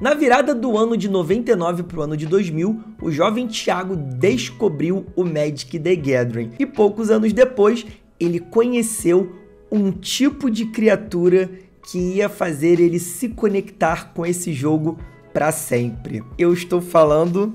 Na virada do ano de 99 para o ano de 2000, o jovem Thiago descobriu o Magic the Gathering e poucos anos depois ele conheceu um tipo de criatura que ia fazer ele se conectar com esse jogo para sempre. Eu estou falando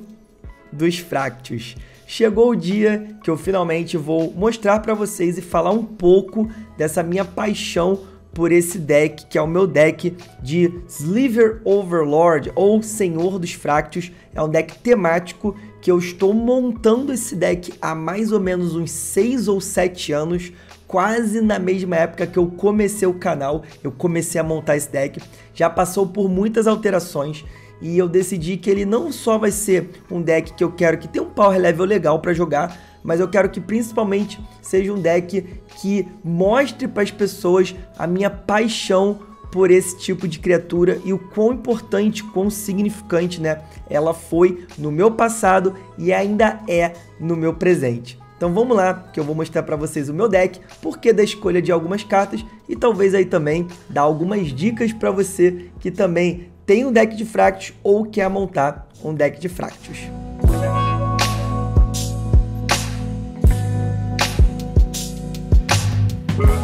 dos Fractus. Chegou o dia que eu finalmente vou mostrar para vocês e falar um pouco dessa minha paixão por esse deck, que é o meu deck de Sliver Overlord, ou Senhor dos Fractos. É um deck temático que eu estou montando esse deck há mais ou menos uns 6 ou 7 anos, quase na mesma época que eu comecei o canal, eu comecei a montar esse deck. Já passou por muitas alterações, e eu decidi que ele não só vai ser um deck que eu quero que tenha um power level legal para jogar, mas eu quero que principalmente seja um deck que mostre para as pessoas a minha paixão por esse tipo de criatura e o quão importante, quão significante, né, ela foi no meu passado e ainda é no meu presente. Então vamos lá, que eu vou mostrar para vocês o meu deck, porque da escolha de algumas cartas e talvez aí também dar algumas dicas para você que também tem um deck de fractos ou quer montar um deck de fractos. Boom.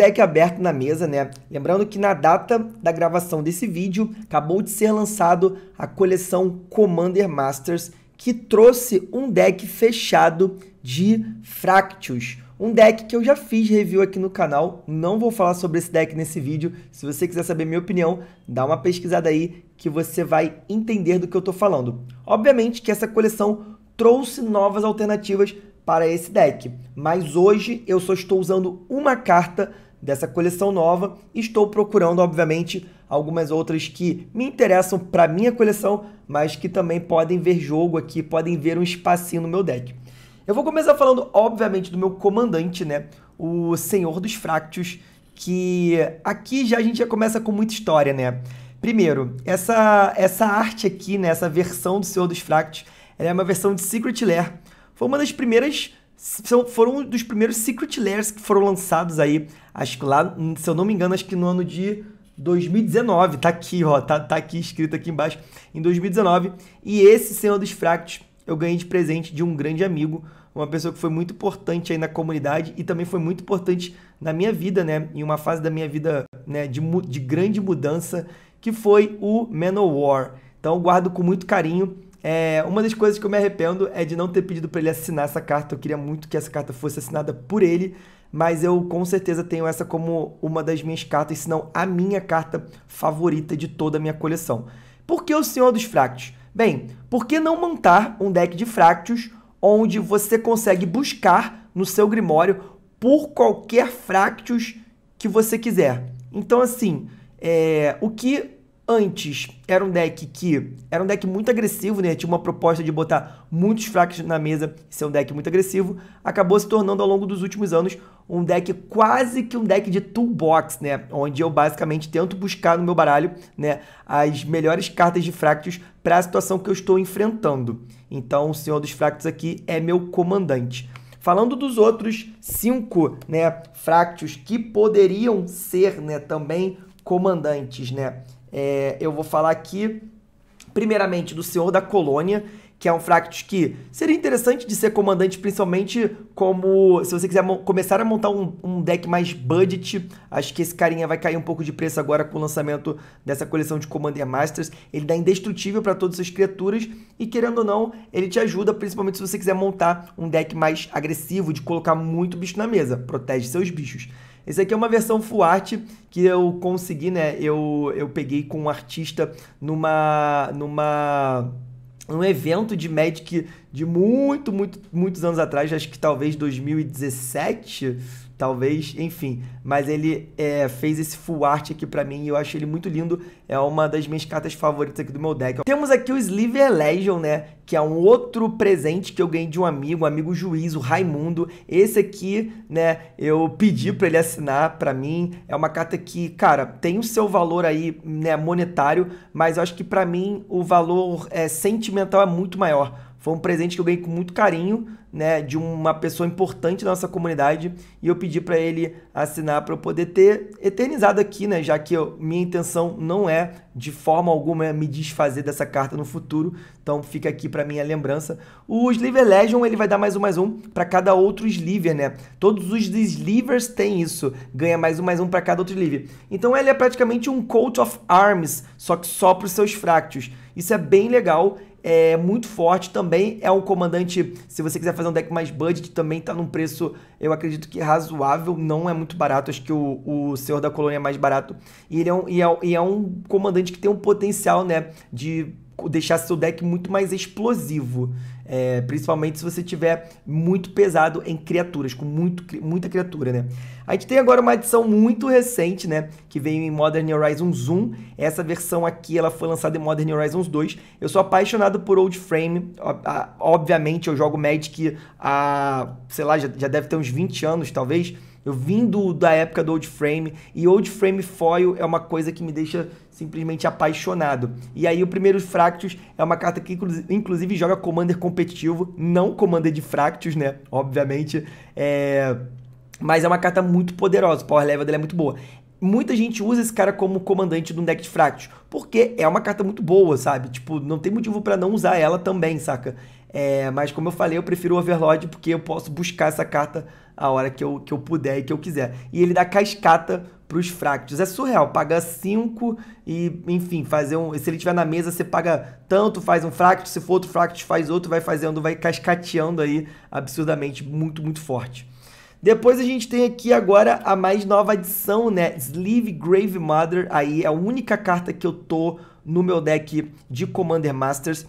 deck aberto na mesa, né? Lembrando que na data da gravação desse vídeo, acabou de ser lançado a coleção Commander Masters, que trouxe um deck fechado de Fractus. Um deck que eu já fiz review aqui no canal, não vou falar sobre esse deck nesse vídeo. Se você quiser saber minha opinião, dá uma pesquisada aí que você vai entender do que eu estou falando. Obviamente que essa coleção trouxe novas alternativas para esse deck, mas hoje eu só estou usando uma carta dessa coleção nova. Estou procurando, obviamente, algumas outras que me interessam para minha coleção, mas que também podem ver jogo aqui, podem ver um espacinho no meu deck. Eu vou começar falando, obviamente, do meu comandante, né? O Senhor dos Fractos, que aqui já a gente já começa com muita história, né? Primeiro, essa, essa arte aqui, né? Essa versão do Senhor dos Fractos, ela é uma versão de Secret Lair. Foi uma das primeiras são, foram um dos primeiros Secret Lairs que foram lançados aí, acho que lá, se eu não me engano, acho que no ano de 2019, tá aqui, ó, tá, tá aqui escrito aqui embaixo, em 2019. E esse Senhor dos Fractos eu ganhei de presente de um grande amigo, uma pessoa que foi muito importante aí na comunidade e também foi muito importante na minha vida, né? Em uma fase da minha vida né, de, de grande mudança, que foi o Manowar. Então eu guardo com muito carinho é, uma das coisas que eu me arrependo é de não ter pedido para ele assinar essa carta. Eu queria muito que essa carta fosse assinada por ele, mas eu com certeza tenho essa como uma das minhas cartas, se não a minha carta favorita de toda a minha coleção. Por que o Senhor dos Fractos? Bem, por que não montar um deck de Fractos onde você consegue buscar no seu Grimório por qualquer Fractos que você quiser? Então, assim, é, o que Antes, era um deck que era um deck muito agressivo, né? Tinha uma proposta de botar muitos fracos na mesa, ser é um deck muito agressivo. Acabou se tornando ao longo dos últimos anos um deck quase que um deck de toolbox, né? Onde eu basicamente tento buscar no meu baralho, né, as melhores cartas de fractos para a situação que eu estou enfrentando. Então, o Senhor dos Fractos aqui é meu comandante. Falando dos outros cinco, né, fractos que poderiam ser, né, também comandantes, né? É, eu vou falar aqui, primeiramente, do Senhor da Colônia, que é um Fractus que seria interessante de ser comandante, principalmente como se você quiser começar a montar um, um, deck mais budget. Acho que esse carinha vai cair um pouco de preço agora com o lançamento dessa coleção de Commander Masters. Ele dá indestrutível para todas as criaturas e, querendo ou não, ele te ajuda, principalmente se você quiser montar um deck mais agressivo, de colocar muito bicho na mesa. Protege seus bichos. Esse aqui é uma versão full art que eu consegui, né? Eu, eu peguei com um artista numa numa um evento de Magic de muito, muito, muitos anos atrás, acho que talvez 2017, talvez, enfim. Mas ele é, fez esse full art aqui pra mim e eu acho ele muito lindo. É uma das minhas cartas favoritas aqui do meu deck. Temos aqui o Sliver Legend, né? Que é um outro presente que eu ganhei de um amigo, um amigo juiz, o Raimundo. Esse aqui, né, eu pedi pra ele assinar pra mim. É uma carta que, cara, tem o seu valor aí, né, monetário, mas eu acho que pra mim o valor é, sentimental é muito maior foi um presente que eu ganhei com muito carinho, né, de uma pessoa importante da nossa comunidade, e eu pedi para ele assinar para eu poder ter eternizado aqui, né, já que eu, minha intenção não é de forma alguma me desfazer dessa carta no futuro. Então fica aqui para minha lembrança. O Sliver Legion, ele vai dar mais um mais um para cada outro Sliver, né? Todos os Slivers têm isso, ganha mais um mais um para cada outro Sliver. Então ele é praticamente um Coat of Arms, só que só para os seus fractos. Isso é bem legal é muito forte. Também é um comandante, se você quiser fazer um deck mais budget, também tá num preço, eu acredito que razoável, não é muito barato. Acho que o, o Senhor da Colônia é mais barato. E ele é um, e é, e é um comandante que tem um potencial, né, de deixar seu deck muito mais explosivo. É, principalmente se você tiver muito pesado em criaturas, com muito, muita criatura, né? A gente tem agora uma edição muito recente, né? Que veio em Modern Horizons 1. Essa versão aqui, ela foi lançada em Modern Horizons 2. Eu sou apaixonado por Old Frame. Obviamente, eu jogo Magic há, sei lá, já, já deve ter uns 20 anos, talvez eu vim do, da época do old frame e old frame foil é uma coisa que me deixa simplesmente apaixonado. E aí o primeiro Fractus é uma carta que inclusive joga Commander competitivo, não Commander de Fractus, né? Obviamente. É... Mas é uma carta muito poderosa, o power level dela é muito boa muita gente usa esse cara como comandante de um deck de Fractus, porque é uma carta muito boa, sabe? Tipo, não tem motivo para não usar ela também, saca? É, mas como eu falei, eu prefiro o Overlord porque eu posso buscar essa carta a hora que eu, que eu puder e que eu quiser. E ele dá cascata para os fractos. É surreal, paga 5 e, enfim, fazer um. Se ele tiver na mesa, você paga tanto, faz um fracto, se for outro fracto, faz outro, vai fazendo, vai cascateando aí absurdamente, muito, muito forte. Depois a gente tem aqui agora a mais nova adição, né? Sleeve Grave Mother. Aí é a única carta que eu tô no meu deck de Commander Masters.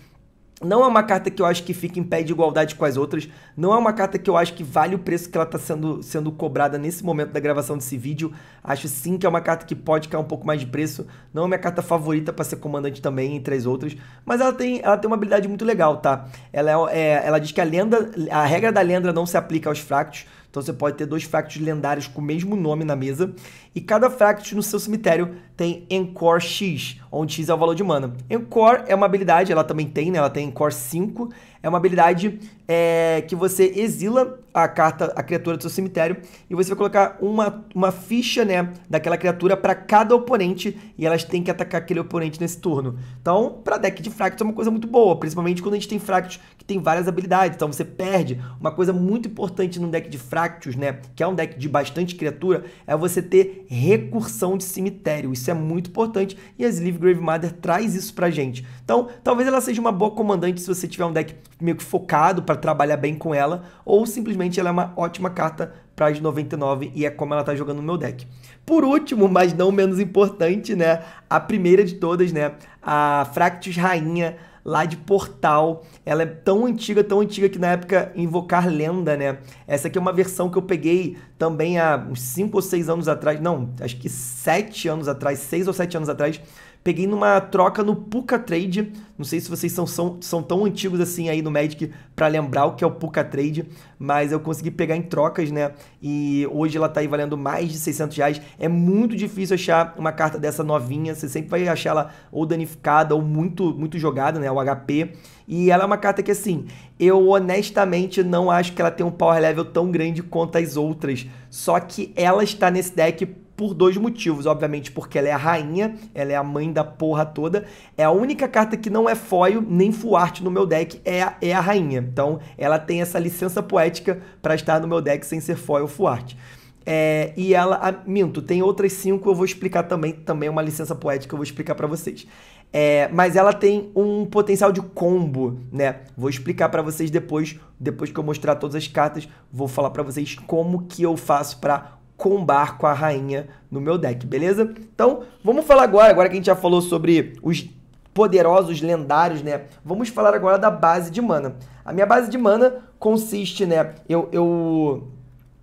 Não é uma carta que eu acho que fica em pé de igualdade com as outras. Não é uma carta que eu acho que vale o preço que ela está sendo, sendo cobrada nesse momento da gravação desse vídeo. Acho sim que é uma carta que pode cair um pouco mais de preço. Não é minha carta favorita para ser comandante também, entre as outras. Mas ela tem, ela tem uma habilidade muito legal, tá? Ela, é, é, ela diz que a lenda, a regra da lenda não se aplica aos fractos. Então você pode ter dois fractos lendários com o mesmo nome na mesa, e cada fact no seu cemitério tem Encore X, onde X é o valor de mana. Encore é uma habilidade, ela também tem, né? Ela tem Encore 5, é uma habilidade é, que você exila a carta, a criatura do seu cemitério, e você vai colocar uma, uma ficha né, daquela criatura para cada oponente, e elas têm que atacar aquele oponente nesse turno. Então, para deck de fractos é uma coisa muito boa, principalmente quando a gente tem fractos que tem várias habilidades. Então, você perde. Uma coisa muito importante num deck de fractos, né, que é um deck de bastante criatura, é você ter recursão de cemitério. Isso é muito importante, e a Sleeve Grave Mother traz isso pra gente. Então, talvez ela seja uma boa comandante se você tiver um deck meio que focado para trabalhar bem com ela, ou simplesmente ela é uma ótima carta para as 99 e é como ela está jogando no meu deck. Por último, mas não menos importante, né, a primeira de todas, né, a Fractus Rainha lá de Portal. Ela é tão antiga, tão antiga que na época invocar lenda, né? Essa aqui é uma versão que eu peguei também há uns 5 ou 6 anos atrás, não, acho que 7 anos atrás, 6 ou 7 anos atrás, Peguei numa troca no Puka Trade. Não sei se vocês são, são, são tão antigos assim aí no Magic para lembrar o que é o Puka Trade, mas eu consegui pegar em trocas, né? E hoje ela tá aí valendo mais de 600 reais. É muito difícil achar uma carta dessa novinha. Você sempre vai achar ela ou danificada ou muito, muito jogada, né? O HP. E ela é uma carta que, assim, eu honestamente não acho que ela tem um power level tão grande quanto as outras. Só que ela está nesse deck por dois motivos. Obviamente, porque ela é a rainha, ela é a mãe da porra toda. É a única carta que não é foil nem fuarte no meu deck, é a, é a rainha. Então, ela tem essa licença poética para estar no meu deck sem ser foil ou fuarte. É, e ela, a, minto, tem outras cinco, eu vou explicar também, também é uma licença poética, eu vou explicar para vocês. É, mas ela tem um potencial de combo, né? Vou explicar para vocês depois, depois que eu mostrar todas as cartas, vou falar para vocês como que eu faço para combar com a rainha no meu deck, beleza? Então, vamos falar agora, agora que a gente já falou sobre os poderosos lendários, né? Vamos falar agora da base de mana. A minha base de mana consiste, né? Eu, eu,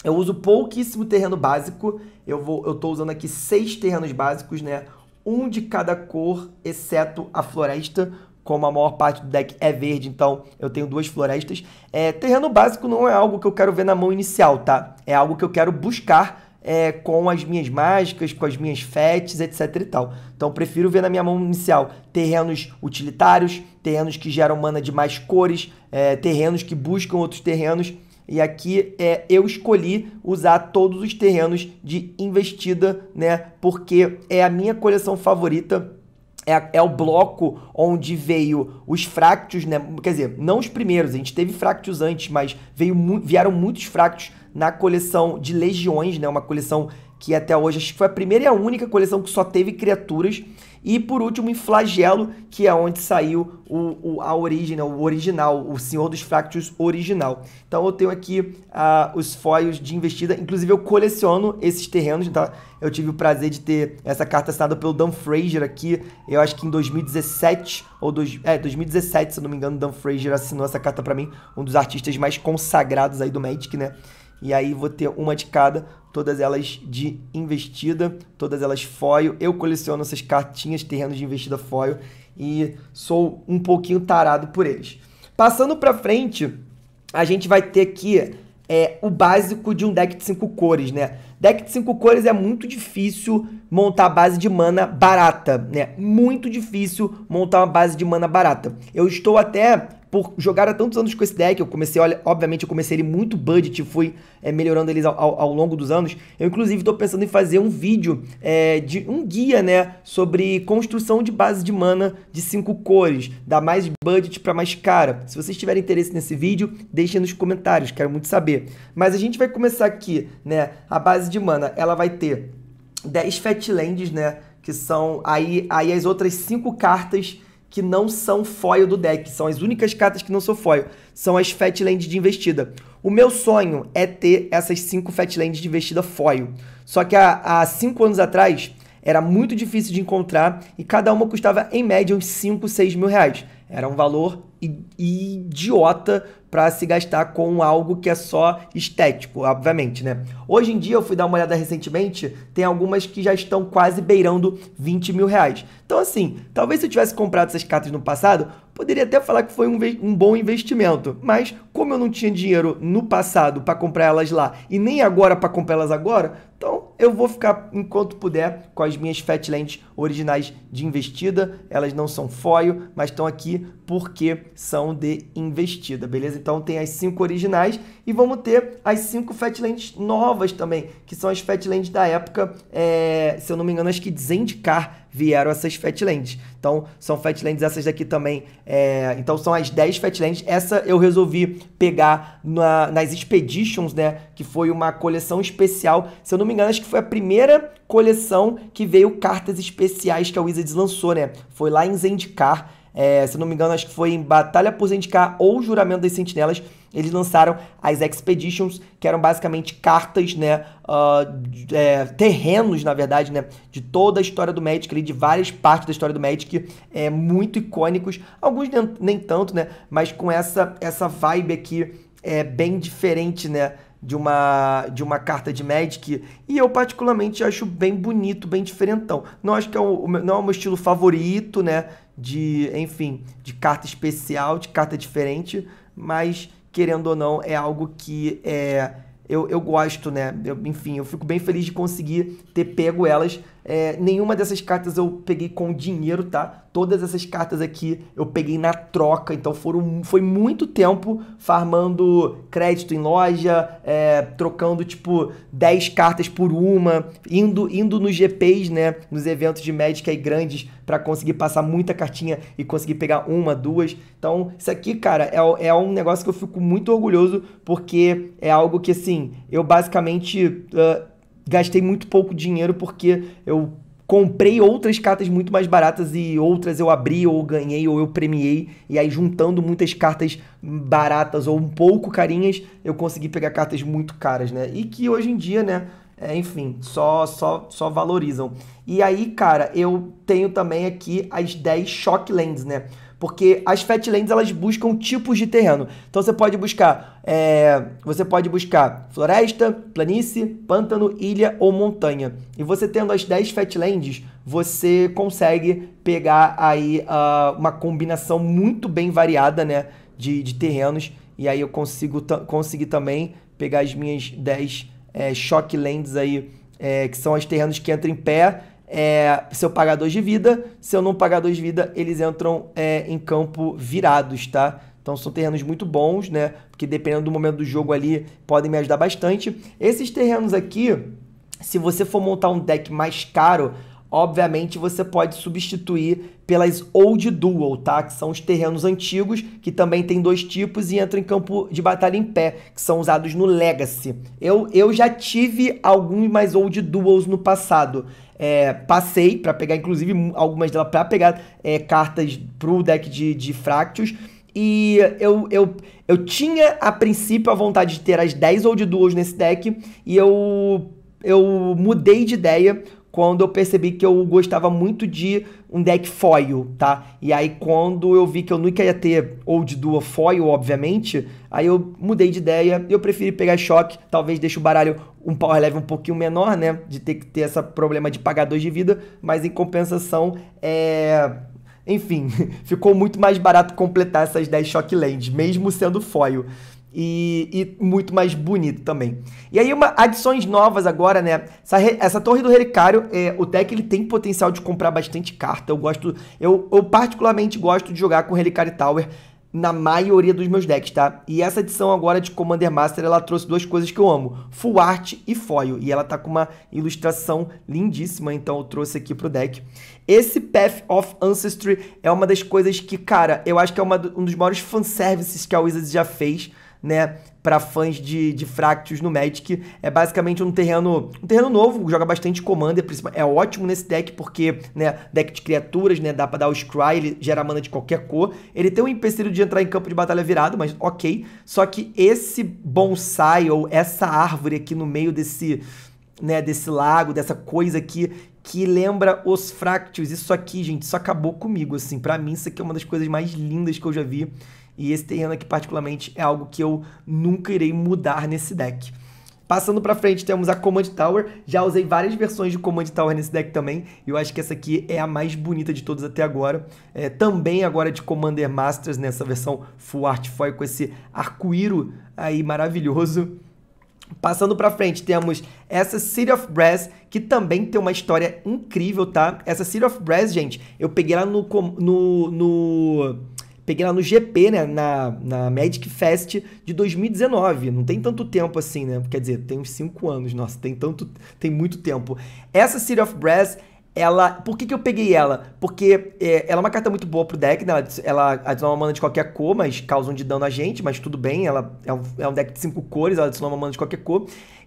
eu uso pouquíssimo terreno básico. Eu, vou, eu tô usando aqui seis terrenos básicos, né? Um de cada cor, exceto a floresta, como a maior parte do deck é verde, então eu tenho duas florestas. É, terreno básico não é algo que eu quero ver na mão inicial, tá? É algo que eu quero buscar é, com as minhas mágicas, com as minhas fetes, etc e tal. Então prefiro ver na minha mão inicial terrenos utilitários, terrenos que geram mana de mais cores, é, terrenos que buscam outros terrenos. E aqui é, eu escolhi usar todos os terrenos de investida, né? Porque é a minha coleção favorita é, é o bloco onde veio os fractos, né? Quer dizer, não os primeiros, a gente teve fractos antes, mas veio, vieram muitos fractos na coleção de Legiões, né? Uma coleção que até hoje acho que foi a primeira e a única coleção que só teve criaturas. E por último, em Flagelo, que é onde saiu o, o a origem, né, o original, o Senhor dos Fractus original. Então eu tenho aqui uh, os foios de investida, inclusive eu coleciono esses terrenos, tá? Eu tive o prazer de ter essa carta assinada pelo Dan Fraser aqui, eu acho que em 2017, ou dois, é, 2017, se eu não me engano, Dan Fraser assinou essa carta para mim, um dos artistas mais consagrados aí do Magic, né? E aí vou ter uma de cada, todas elas de investida, todas elas foil. Eu coleciono essas cartinhas, terrenos de investida foil e sou um pouquinho tarado por eles. Passando para frente, a gente vai ter aqui é, o básico de um deck de 5 cores, né? Deck de 5 cores é muito difícil montar base de mana barata, né? Muito difícil montar uma base de mana barata. Eu estou até por jogar há tantos anos com esse deck, eu comecei, olha, obviamente eu comecei ele muito budget, fui é, melhorando eles ao, ao, ao, longo dos anos. Eu inclusive estou pensando em fazer um vídeo é, de um guia, né, sobre construção de base de mana de cinco cores, da mais budget para mais cara. Se vocês tiverem interesse nesse vídeo, deixem nos comentários, quero muito saber. Mas a gente vai começar aqui, né, a base de mana, ela vai ter 10 Fatlands, né, que são aí, aí as outras cinco cartas que não são foil do deck. São as únicas cartas que não são foil. São as Fatlands de investida. O meu sonho é ter essas 5 Fatlands de investida foil. Só que há 5 anos atrás era muito difícil de encontrar e cada uma custava em média uns 5, 6 mil reais. Era um valor idiota para se gastar com algo que é só estético, obviamente, né? Hoje em dia, eu fui dar uma olhada recentemente, tem algumas que já estão quase beirando 20 mil reais. Então, assim, talvez se eu tivesse comprado essas cartas no passado, poderia até falar que foi um, um bom investimento. Mas, como eu não tinha dinheiro no passado para comprar elas lá e nem agora para comprar elas agora, então, eu vou ficar, enquanto puder, com as minhas fat lentes originais de investida. Elas não são foil, mas estão aqui porque são de investida, beleza? Então, tem as cinco originais e vamos ter as cinco fat lentes novas também, que são as fat lentes da época, é, se eu não me engano, acho que Zendikar vieram essas fat lentes. Então, são fat lentes essas daqui também. É, então, são as 10 fat lentes. Essa eu resolvi pegar na, nas Expeditions, né? Que foi uma coleção especial, se eu não me engano, acho que foi a primeira coleção que veio cartas especiais que a Wizards lançou, né? Foi lá em Zendikar. É, se não me engano, acho que foi em Batalha por Zendikar ou Juramento das Sentinelas, eles lançaram as Expeditions, que eram basicamente cartas, né, uh, é, terrenos, na verdade, né, de toda a história do Magic, ali, de várias partes da história do Magic, é, muito icônicos, alguns nem, nem tanto, né, mas com essa, essa vibe aqui, é, bem diferente, né, de uma, de uma carta de Magic. E eu, particularmente, acho bem bonito, bem diferentão. Não acho que é o, não é o meu estilo favorito, né? De, enfim, de carta especial, de carta diferente. Mas, querendo ou não, é algo que é, eu, eu gosto, né? Eu, enfim, eu fico bem feliz de conseguir ter pego elas é, nenhuma dessas cartas eu peguei com dinheiro, tá? Todas essas cartas aqui eu peguei na troca, então foram, foi muito tempo farmando crédito em loja, é, trocando tipo 10 cartas por uma, indo, indo nos GPs, né? Nos eventos de Magic aí grandes para conseguir passar muita cartinha e conseguir pegar uma, duas. Então, isso aqui, cara, é, é um negócio que eu fico muito orgulhoso porque é algo que, assim, eu basicamente. Uh, gastei muito pouco dinheiro porque eu comprei outras cartas muito mais baratas e outras eu abri ou ganhei ou eu premiei e aí juntando muitas cartas baratas ou um pouco carinhas, eu consegui pegar cartas muito caras, né? E que hoje em dia, né, é, enfim, só só só valorizam. E aí, cara, eu tenho também aqui as 10 Shocklands, né? Porque as fat elas buscam tipos de terreno. Então você pode buscar, é, você pode buscar floresta, planície, pântano, ilha ou montanha. E você tendo as 10 fat você consegue pegar aí uh, uma combinação muito bem variada, né, de, de terrenos. E aí eu consigo consegui também pegar as minhas 10 é, aí, é, que são os terrenos que entram em pé é, seu pagador de vida. se eu não pagador de vida, eles entram é, em campo virados, tá? Então são terrenos muito bons, né? Porque dependendo do momento do jogo ali, podem me ajudar bastante. Esses terrenos aqui, se você for montar um deck mais caro, obviamente você pode substituir pelas Old Dual, tá? Que são os terrenos antigos, que também tem dois tipos e entram em campo de batalha em pé, que são usados no Legacy. Eu, eu já tive alguns mais Old Duals no passado. É, passei para pegar, inclusive, algumas delas para pegar é, cartas pro deck de, de Fractus. E eu, eu, eu tinha, a princípio, a vontade de ter as 10 ou de duas nesse deck. E eu, eu mudei de ideia quando eu percebi que eu gostava muito de um deck foil, tá? E aí quando eu vi que eu nunca ia ter Old Duo foil, obviamente, aí eu mudei de ideia e eu preferi pegar choque, talvez deixe o baralho um power level um pouquinho menor, né? De ter que ter esse problema de pagar dois de vida, mas em compensação, é... Enfim, ficou muito mais barato completar essas 10 lands, mesmo sendo foil. E, e, muito mais bonito também. E aí, uma, adições novas agora, né? Essa, essa torre do Relicário, é, o deck ele tem potencial de comprar bastante carta. Eu gosto, eu, eu particularmente gosto de jogar com Relicário Tower na maioria dos meus decks, tá? E essa edição agora de Commander Master, ela trouxe duas coisas que eu amo, Full Art e Foil, e ela tá com uma ilustração lindíssima, então eu trouxe aqui pro deck. Esse Path of Ancestry é uma das coisas que, cara, eu acho que é uma, um dos maiores fanservices que a Wizards já fez, né, para fãs de, de no Magic. É basicamente um terreno, um terreno novo, joga bastante Commander, é ótimo nesse deck porque, né, deck de criaturas, né, dá para dar o Scry, ele gera mana de qualquer cor. Ele tem um empecilho de entrar em campo de batalha virado, mas ok. Só que esse bonsai ou essa árvore aqui no meio desse né, desse lago, dessa coisa aqui que lembra os Fractals. Isso aqui, gente, isso acabou comigo, assim. Para mim, isso aqui é uma das coisas mais lindas que eu já vi e esse terreno aqui, particularmente, é algo que eu nunca irei mudar nesse deck. Passando para frente, temos a Command Tower. Já usei várias versões de Command Tower nesse deck também. E eu acho que essa aqui é a mais bonita de todas até agora. É, também agora de Commander Masters, nessa versão Full Art Foil, com esse arco-íro aí maravilhoso. Passando para frente, temos essa City of Brass, que também tem uma história incrível, tá? Essa City of Brass, gente, eu peguei lá no, no, no peguei lá no GP, né? Na, na Magic Fest de 2019. Não tem tanto tempo assim, né? Quer dizer, tem uns 5 anos, nossa, tem tanto. Tem muito tempo. Essa City of Brass ela. Por que, que eu peguei ela? Porque é, ela é uma carta muito boa pro deck, né? Ela, ela adiciona uma mana de qualquer cor, mas causa um de dano a gente, mas tudo bem, ela é um, é um deck de cinco cores, ela adiciona uma mana de qualquer cor.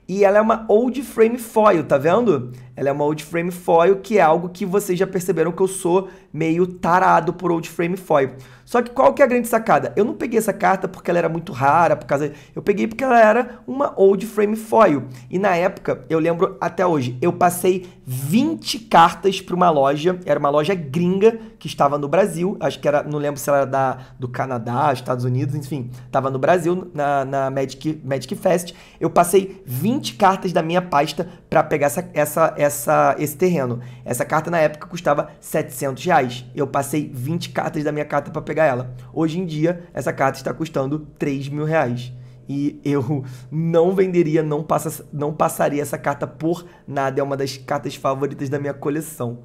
E ela é uma old frame foil, tá vendo? Ela é uma old frame foil, que é algo que vocês já perceberam que eu sou meio tarado por old frame foil. Só que qual que é a grande sacada? Eu não peguei essa carta porque ela era muito rara, por causa. Eu peguei porque ela era uma old frame foil. E na época, eu lembro até hoje, eu passei 20 cartas para uma loja, era uma loja gringa que estava no Brasil, acho que era, não lembro se ela era da, do Canadá, Estados Unidos, enfim, estava no Brasil, na, na Magic, Magic Fest. Eu passei 20 cartas da minha pasta para pegar essa, essa, essa, esse terreno. Essa carta na época custava 700 reais. Eu passei 20 cartas da minha carta para pegar pegar ela. Hoje em dia, essa carta está custando 3 mil reais. E eu não venderia, não, passa, não passaria essa carta por nada. É uma das cartas favoritas da minha coleção.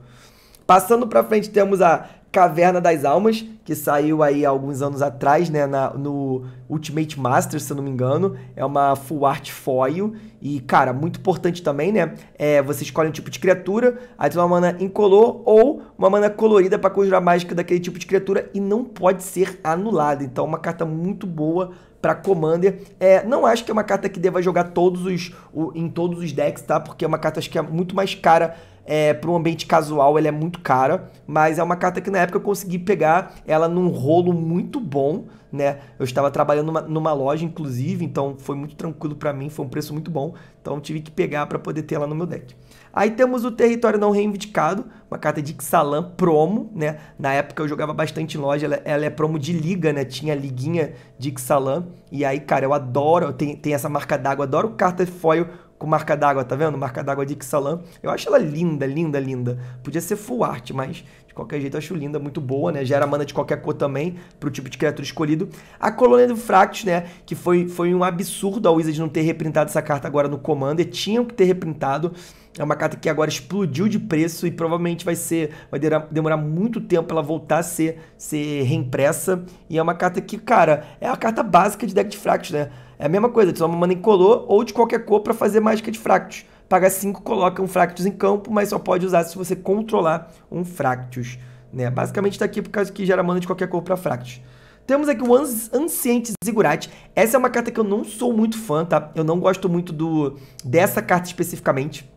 Passando para frente, temos a Caverna das Almas, que saiu aí alguns anos atrás, né, na, no Ultimate Masters, se eu não me engano, é uma full art foil, e, cara, muito importante também, né, é, você escolhe um tipo de criatura, aí tem uma mana incolor ou uma mana colorida para conjurar mágica daquele tipo de criatura, e não pode ser anulada, então é uma carta muito boa para Commander. É, não acho que é uma carta que deva jogar todos os, o, em todos os decks, tá? Porque é uma carta acho que é muito mais cara é, para um ambiente casual, ela é muito cara, mas é uma carta que na época eu consegui pegar ela num rolo muito bom, né? Eu estava trabalhando numa, numa loja, inclusive, então foi muito tranquilo para mim, foi um preço muito bom, então tive que pegar para poder ter ela no meu deck. Aí temos o território não reivindicado, uma carta de Xalan promo, né? Na época eu jogava bastante em loja, ela, é, ela é promo de liga, né? Tinha liguinha de Xalan. E aí, cara, eu adoro, tem, tem essa marca d'água, adoro carta foil com marca d'água, tá vendo? Marca d'água de Xalan. Eu acho ela linda, linda, linda. Podia ser full art, mas qualquer jeito, acho linda, muito boa, né? Gera mana de qualquer cor também, pro tipo de criatura escolhido. A colônia do Fractus, né? Que foi, foi um absurdo a Wizard não ter reprintado essa carta agora no Commander. Tinham que ter reprintado. É uma carta que agora explodiu de preço e provavelmente vai ser. Vai demorar muito tempo pra ela voltar a ser, ser reimpressa. E é uma carta que, cara, é a carta básica de deck de Fractus, né? É a mesma coisa, Você toma uma mana incolor ou de qualquer cor para fazer mágica de Fractus. Paga 5, coloca um Fractus em campo, mas só pode usar se você controlar um Fractus. Né? Basicamente está aqui por causa que gera mana de qualquer cor para Fractus. Temos aqui o Anciente Ziggurat. Essa é uma carta que eu não sou muito fã, tá? Eu não gosto muito do dessa carta especificamente.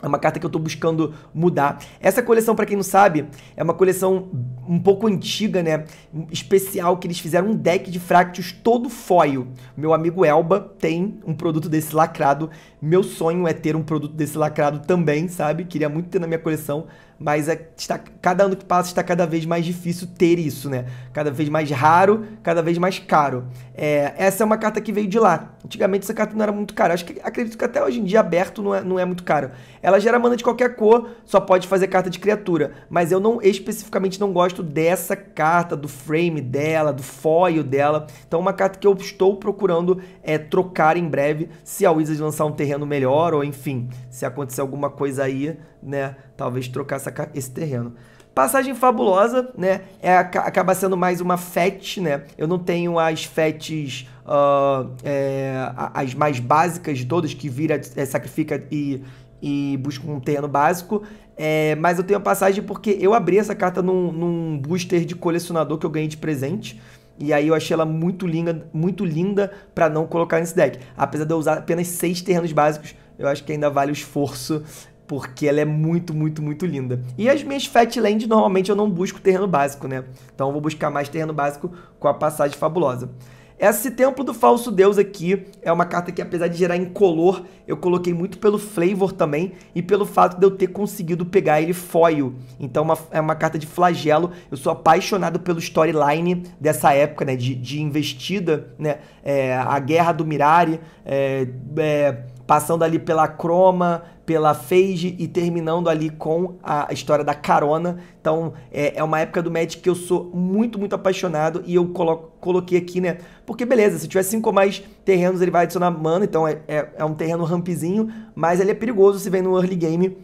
É uma carta que eu tô buscando mudar. Essa coleção, para quem não sabe, é uma coleção um pouco antiga, né? Especial, que eles fizeram um deck de Fractus todo foil. Meu amigo Elba tem um produto desse lacrado. Meu sonho é ter um produto desse lacrado também, sabe? Queria muito ter na minha coleção, mas é, está, cada ano que passa está cada vez mais difícil ter isso, né? Cada vez mais raro, cada vez mais caro. É, essa é uma carta que veio de lá. Antigamente essa carta não era muito cara. Acho que acredito que até hoje em dia aberto não é, não é muito caro. Ela gera mana de qualquer cor, só pode fazer carta de criatura. Mas eu não especificamente não gosto dessa carta, do frame dela, do foil dela. Então é uma carta que eu estou procurando é, trocar em breve se a Wizard lançar um terreno terreno melhor, ou enfim, se acontecer alguma coisa aí, né, talvez trocar essa, esse terreno. Passagem fabulosa, né? É, acaba sendo mais uma FET, né? Eu não tenho as FETs, uh, ah, é, as mais básicas de todas, que vira, é, sacrifica e, e busca um terreno básico. É, mas eu tenho a passagem porque eu abri essa carta num, num booster de colecionador que eu ganhei de presente. E aí eu achei ela muito linda, muito linda para não colocar nesse deck. Apesar de eu usar apenas seis terrenos básicos, eu acho que ainda vale o esforço porque ela é muito, muito, muito linda. E as minhas lands normalmente eu não busco terreno básico, né? Então eu vou buscar mais terreno básico com a Passagem Fabulosa. Esse Templo do Falso Deus aqui é uma carta que, apesar de gerar incolor, eu coloquei muito pelo flavor também e pelo fato de eu ter conseguido pegar ele foil. Então uma, é uma carta de flagelo. Eu sou apaixonado pelo storyline dessa época, né? De, de investida, né? É, a Guerra do Mirari, é, é, passando ali pela Croma, pela Phase e terminando ali com a história da carona. Então é, é uma época do Magic que eu sou muito, muito apaixonado e eu coloquei aqui, né? Porque beleza, se tiver cinco ou mais terrenos ele vai adicionar mana, então é, é, é um terreno rampzinho, mas ele é perigoso se vem no early game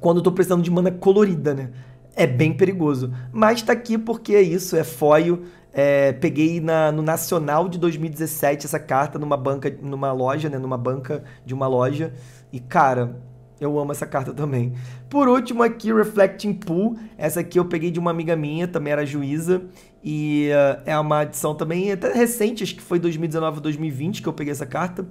quando eu tô precisando de mana colorida, né? É bem perigoso. Mas tá aqui porque é isso, é foio. é, peguei na, no Nacional de 2017 essa carta numa banca, numa loja, né? Numa banca de uma loja. E, cara, eu amo essa carta também. Por último aqui, Reflecting Pool. Essa aqui eu peguei de uma amiga minha, também era juíza. E uh, é uma adição também até recente, acho que foi 2019 ou 2020 que eu peguei essa carta.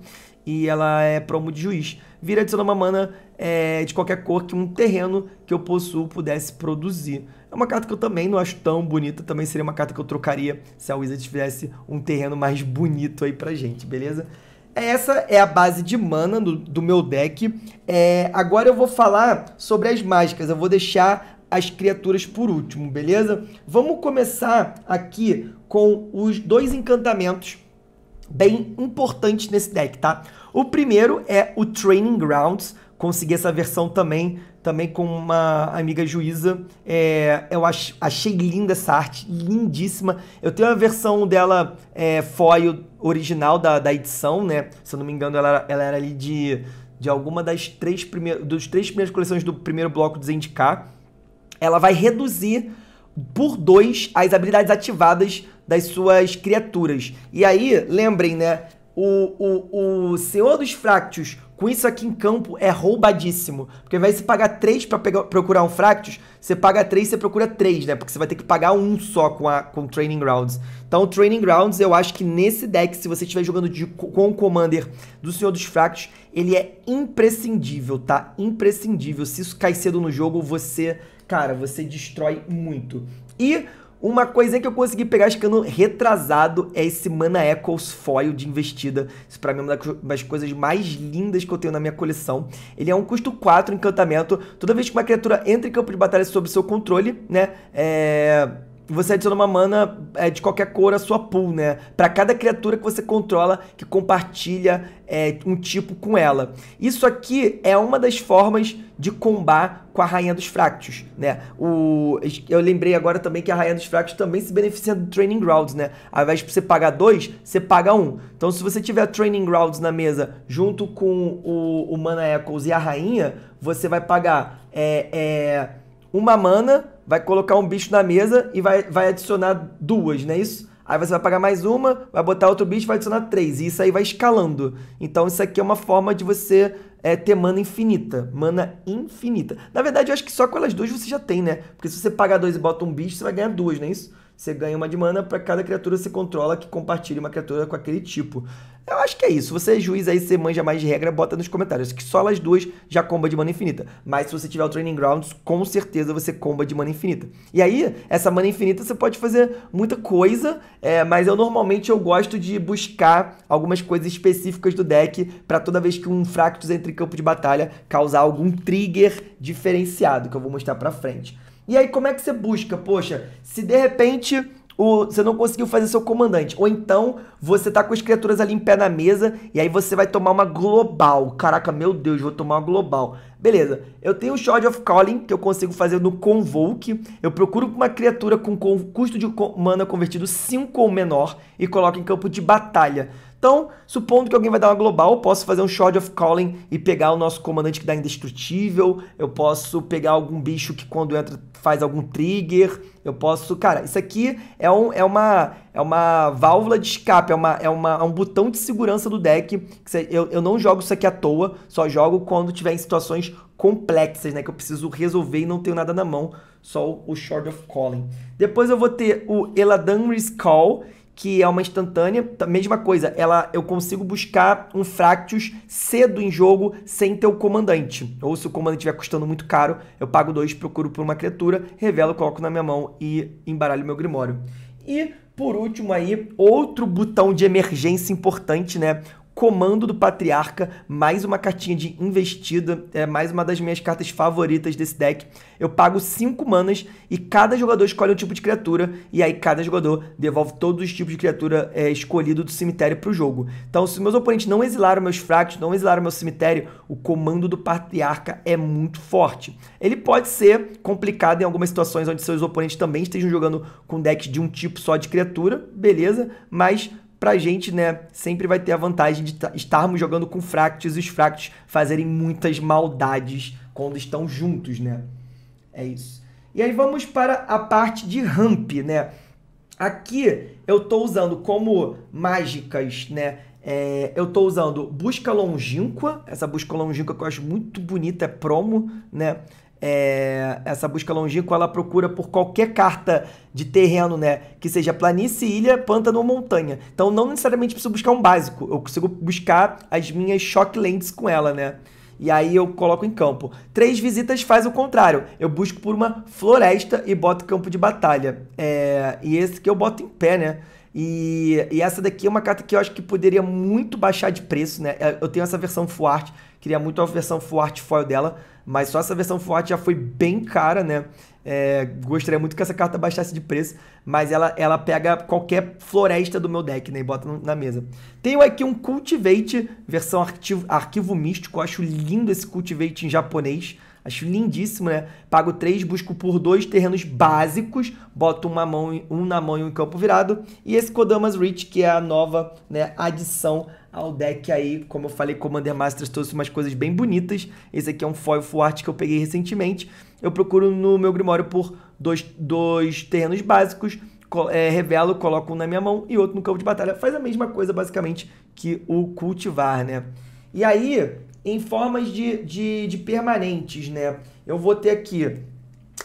E ela é promo de juiz. Vira adicionar uma mana é, de qualquer cor que um terreno que eu possuo pudesse produzir. É uma carta que eu também não acho tão bonita. Também seria uma carta que eu trocaria se a Wizard tivesse um terreno mais bonito aí pra gente, beleza? Essa é a base de mana do, do meu deck. É, agora eu vou falar sobre as mágicas. Eu vou deixar as criaturas por último, beleza? Vamos começar aqui com os dois encantamentos bem importantes nesse deck, tá? O primeiro é o Training Grounds. Consegui essa versão também também com uma amiga juíza. É, eu ach, achei linda essa arte, lindíssima. Eu tenho a versão dela é, foil original da, da edição, né? Se eu não me engano, ela, ela era ali de, de alguma das três primeiras, dos três primeiras coleções do primeiro bloco do Zendikar. Ela vai reduzir por dois as habilidades ativadas das suas criaturas. E aí, lembrem, né? O, o, o Senhor dos Fractos com isso aqui em campo é roubadíssimo. Porque vai se pagar 3 para procurar um Fractus, você paga 3 você procura 3, né? Porque você vai ter que pagar um só com, a, com o Training Grounds. Então, o Training Grounds, eu acho que nesse deck, se você estiver jogando de, com o Commander do Senhor dos Fractus, ele é imprescindível, tá? Imprescindível. Se isso cai cedo no jogo, você, cara, você destrói muito. E uma coisa que eu consegui pegar ficando retrasado é esse Mana Echoes Foil de investida. Isso pra mim é uma das coisas mais lindas que eu tenho na minha coleção. Ele é um custo 4 encantamento. Toda vez que uma criatura entra em campo de batalha sob seu controle, né? É você adiciona uma mana é, de qualquer cor à sua pool, né? Para cada criatura que você controla que compartilha é, um tipo com ela. Isso aqui é uma das formas de combar com a Rainha dos Fractos, né? O, eu lembrei agora também que a Rainha dos Fractos também se beneficia do Training Grounds, né? Ao invés de você pagar dois, você paga um. Então, se você tiver Training Grounds na mesa junto com o, o Mana Echoes e a Rainha, você vai pagar... É, é uma mana, vai colocar um bicho na mesa e vai, vai adicionar duas, não é isso? Aí você vai pagar mais uma, vai botar outro bicho, vai adicionar três. E isso aí vai escalando. Então isso aqui é uma forma de você é, ter mana infinita. Mana infinita. Na verdade, eu acho que só com elas duas você já tem, né? Porque se você pagar dois e bota um bicho, você vai ganhar duas, não é isso? Você ganha uma de mana para cada criatura que você controla que compartilha uma criatura com aquele tipo. Eu acho que é isso. Você é juiz aí, você manja mais de regra, bota nos comentários. Que só as duas já comba de mana infinita. Mas se você tiver o Training Grounds, com certeza você comba de mana infinita. E aí, essa mana infinita você pode fazer muita coisa, é, mas eu normalmente eu gosto de buscar algumas coisas específicas do deck para toda vez que um Fractus entre campo de batalha causar algum trigger diferenciado que eu vou mostrar pra frente. E aí, como é que você busca? Poxa, se de repente o, você não conseguiu fazer seu comandante. Ou então você tá com as criaturas ali em pé na mesa e aí você vai tomar uma global. Caraca, meu Deus, vou tomar uma global. Beleza, eu tenho o Shod of Calling, que eu consigo fazer no Convoke. Eu procuro uma criatura com custo de mana convertido 5 ou menor e coloco em campo de batalha. Então, supondo que alguém vai dar uma global, eu posso fazer um Shod of Calling e pegar o nosso comandante que dá indestrutível. Eu posso pegar algum bicho que quando entra faz algum trigger. Eu posso. Cara, isso aqui é, um, é uma é uma válvula de escape, é, uma, é, uma, é um botão de segurança do deck. eu, eu não jogo isso aqui à toa, só jogo quando tiver em situações complexas, né? Que eu preciso resolver e não tenho nada na mão, só o, o Short of Calling. Depois eu vou ter o Eladan Call, que é uma instantânea, tá, mesma coisa, ela eu consigo buscar um Fractus cedo em jogo sem ter o comandante. Ou se o comandante estiver custando muito caro, eu pago dois, procuro por uma criatura, revelo, coloco na minha mão e embaralho meu Grimório. E por último aí, outro botão de emergência importante, né? Comando do Patriarca, mais uma cartinha de investida, é mais uma das minhas cartas favoritas desse deck. Eu pago 5 manas e cada jogador escolhe um tipo de criatura, e aí cada jogador devolve todos os tipos de criatura é, escolhido do cemitério para o jogo. Então, se meus oponentes não exilaram meus fracos, não exilaram meu cemitério, o Comando do Patriarca é muito forte. Ele pode ser complicado em algumas situações onde seus oponentes também estejam jogando com decks de um tipo só de criatura, beleza, mas a gente, né, sempre vai ter a vantagem de estarmos jogando com fractos e os fractos fazerem muitas maldades quando estão juntos, né? É isso. E aí vamos para a parte de ramp, né? Aqui eu estou usando como mágicas, né? É, eu estou usando busca longínqua, essa busca longínqua que eu acho muito bonita, é promo, né? é, essa busca longínqua ela procura por qualquer carta de terreno, né? Que seja planície, ilha, pântano ou montanha. Então não necessariamente preciso buscar um básico, eu consigo buscar as minhas shock lentes com ela, né? E aí eu coloco em campo. Três visitas faz o contrário. Eu busco por uma floresta e boto campo de batalha. É, e esse que eu boto em pé, né? E, e, essa daqui é uma carta que eu acho que poderia muito baixar de preço, né? É, eu tenho essa versão Full Art, queria muito a versão Full Art Foil dela, mas só essa versão Full Art já foi bem cara, né? É, gostaria muito que essa carta baixasse de preço, mas ela, ela pega qualquer floresta do meu deck, né? E bota na mesa. Tenho aqui um Cultivate, versão arquivo, arquivo místico. Eu acho lindo esse Cultivate em japonês. Acho lindíssimo, né? Pago três, busco por dois terrenos básicos, boto uma mão, um na mão e um em campo virado. E esse Kodamas Reach, que é a nova né, adição ao deck aí, como eu falei, Commander Masters trouxe umas coisas bem bonitas. Esse aqui é um foil full art que eu peguei recentemente. Eu procuro no meu Grimório por dois, dois terrenos básicos, é, revelo, coloco um na minha mão e outro no campo de batalha. Faz a mesma coisa, basicamente, que o cultivar, né? E aí, em formas de, de, de permanentes, né? Eu vou ter aqui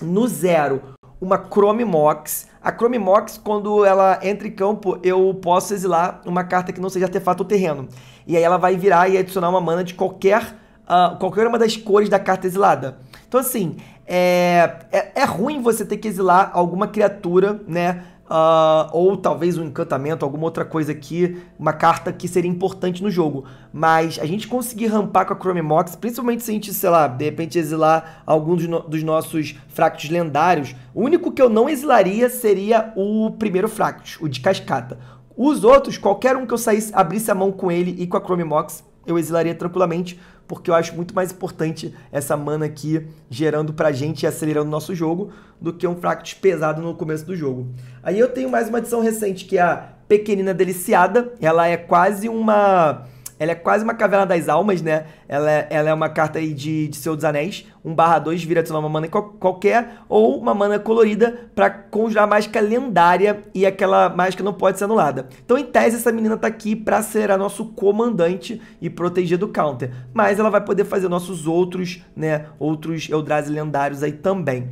no zero uma Chrome Mox. A Chrome Mox, quando ela entra em campo, eu posso exilar uma carta que não seja artefato ou terreno. E aí ela vai virar e adicionar uma mana de qualquer, uh, qualquer uma das cores da carta exilada. Então, assim, é, é, é ruim você ter que exilar alguma criatura, né? uh, ou talvez um encantamento, alguma outra coisa aqui, uma carta que seria importante no jogo. Mas a gente conseguir rampar com a Chrome Mox, principalmente se a gente, sei lá, de repente exilar algum dos, no dos nossos fractos lendários, o único que eu não exilaria seria o primeiro fractus, o de cascata. Os outros, qualquer um que eu saísse, abrisse a mão com ele e com a Chrome Mox, eu exilaria tranquilamente, porque eu acho muito mais importante essa mana aqui gerando pra gente e acelerando o nosso jogo do que um Fractus pesado no começo do jogo. Aí eu tenho mais uma adição recente, que é a Pequenina Deliciada. Ela é quase uma ela é quase uma caverna das almas, né? Ela é, ela é uma carta aí de, de Senhor dos Anéis. 1 barra 2 vira adicionar uma mana qualquer ou uma mana colorida para conjurar mágica lendária e aquela mágica não pode ser anulada. Então, em tese, essa menina tá aqui para ser a nosso comandante e proteger do counter. Mas ela vai poder fazer nossos outros, né? Outros Eldrazi lendários aí também.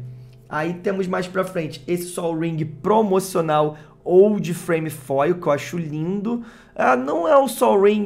Aí temos mais pra frente esse Sol Ring promocional ou de frame foil, que eu acho lindo ah, não é o Sol Ring,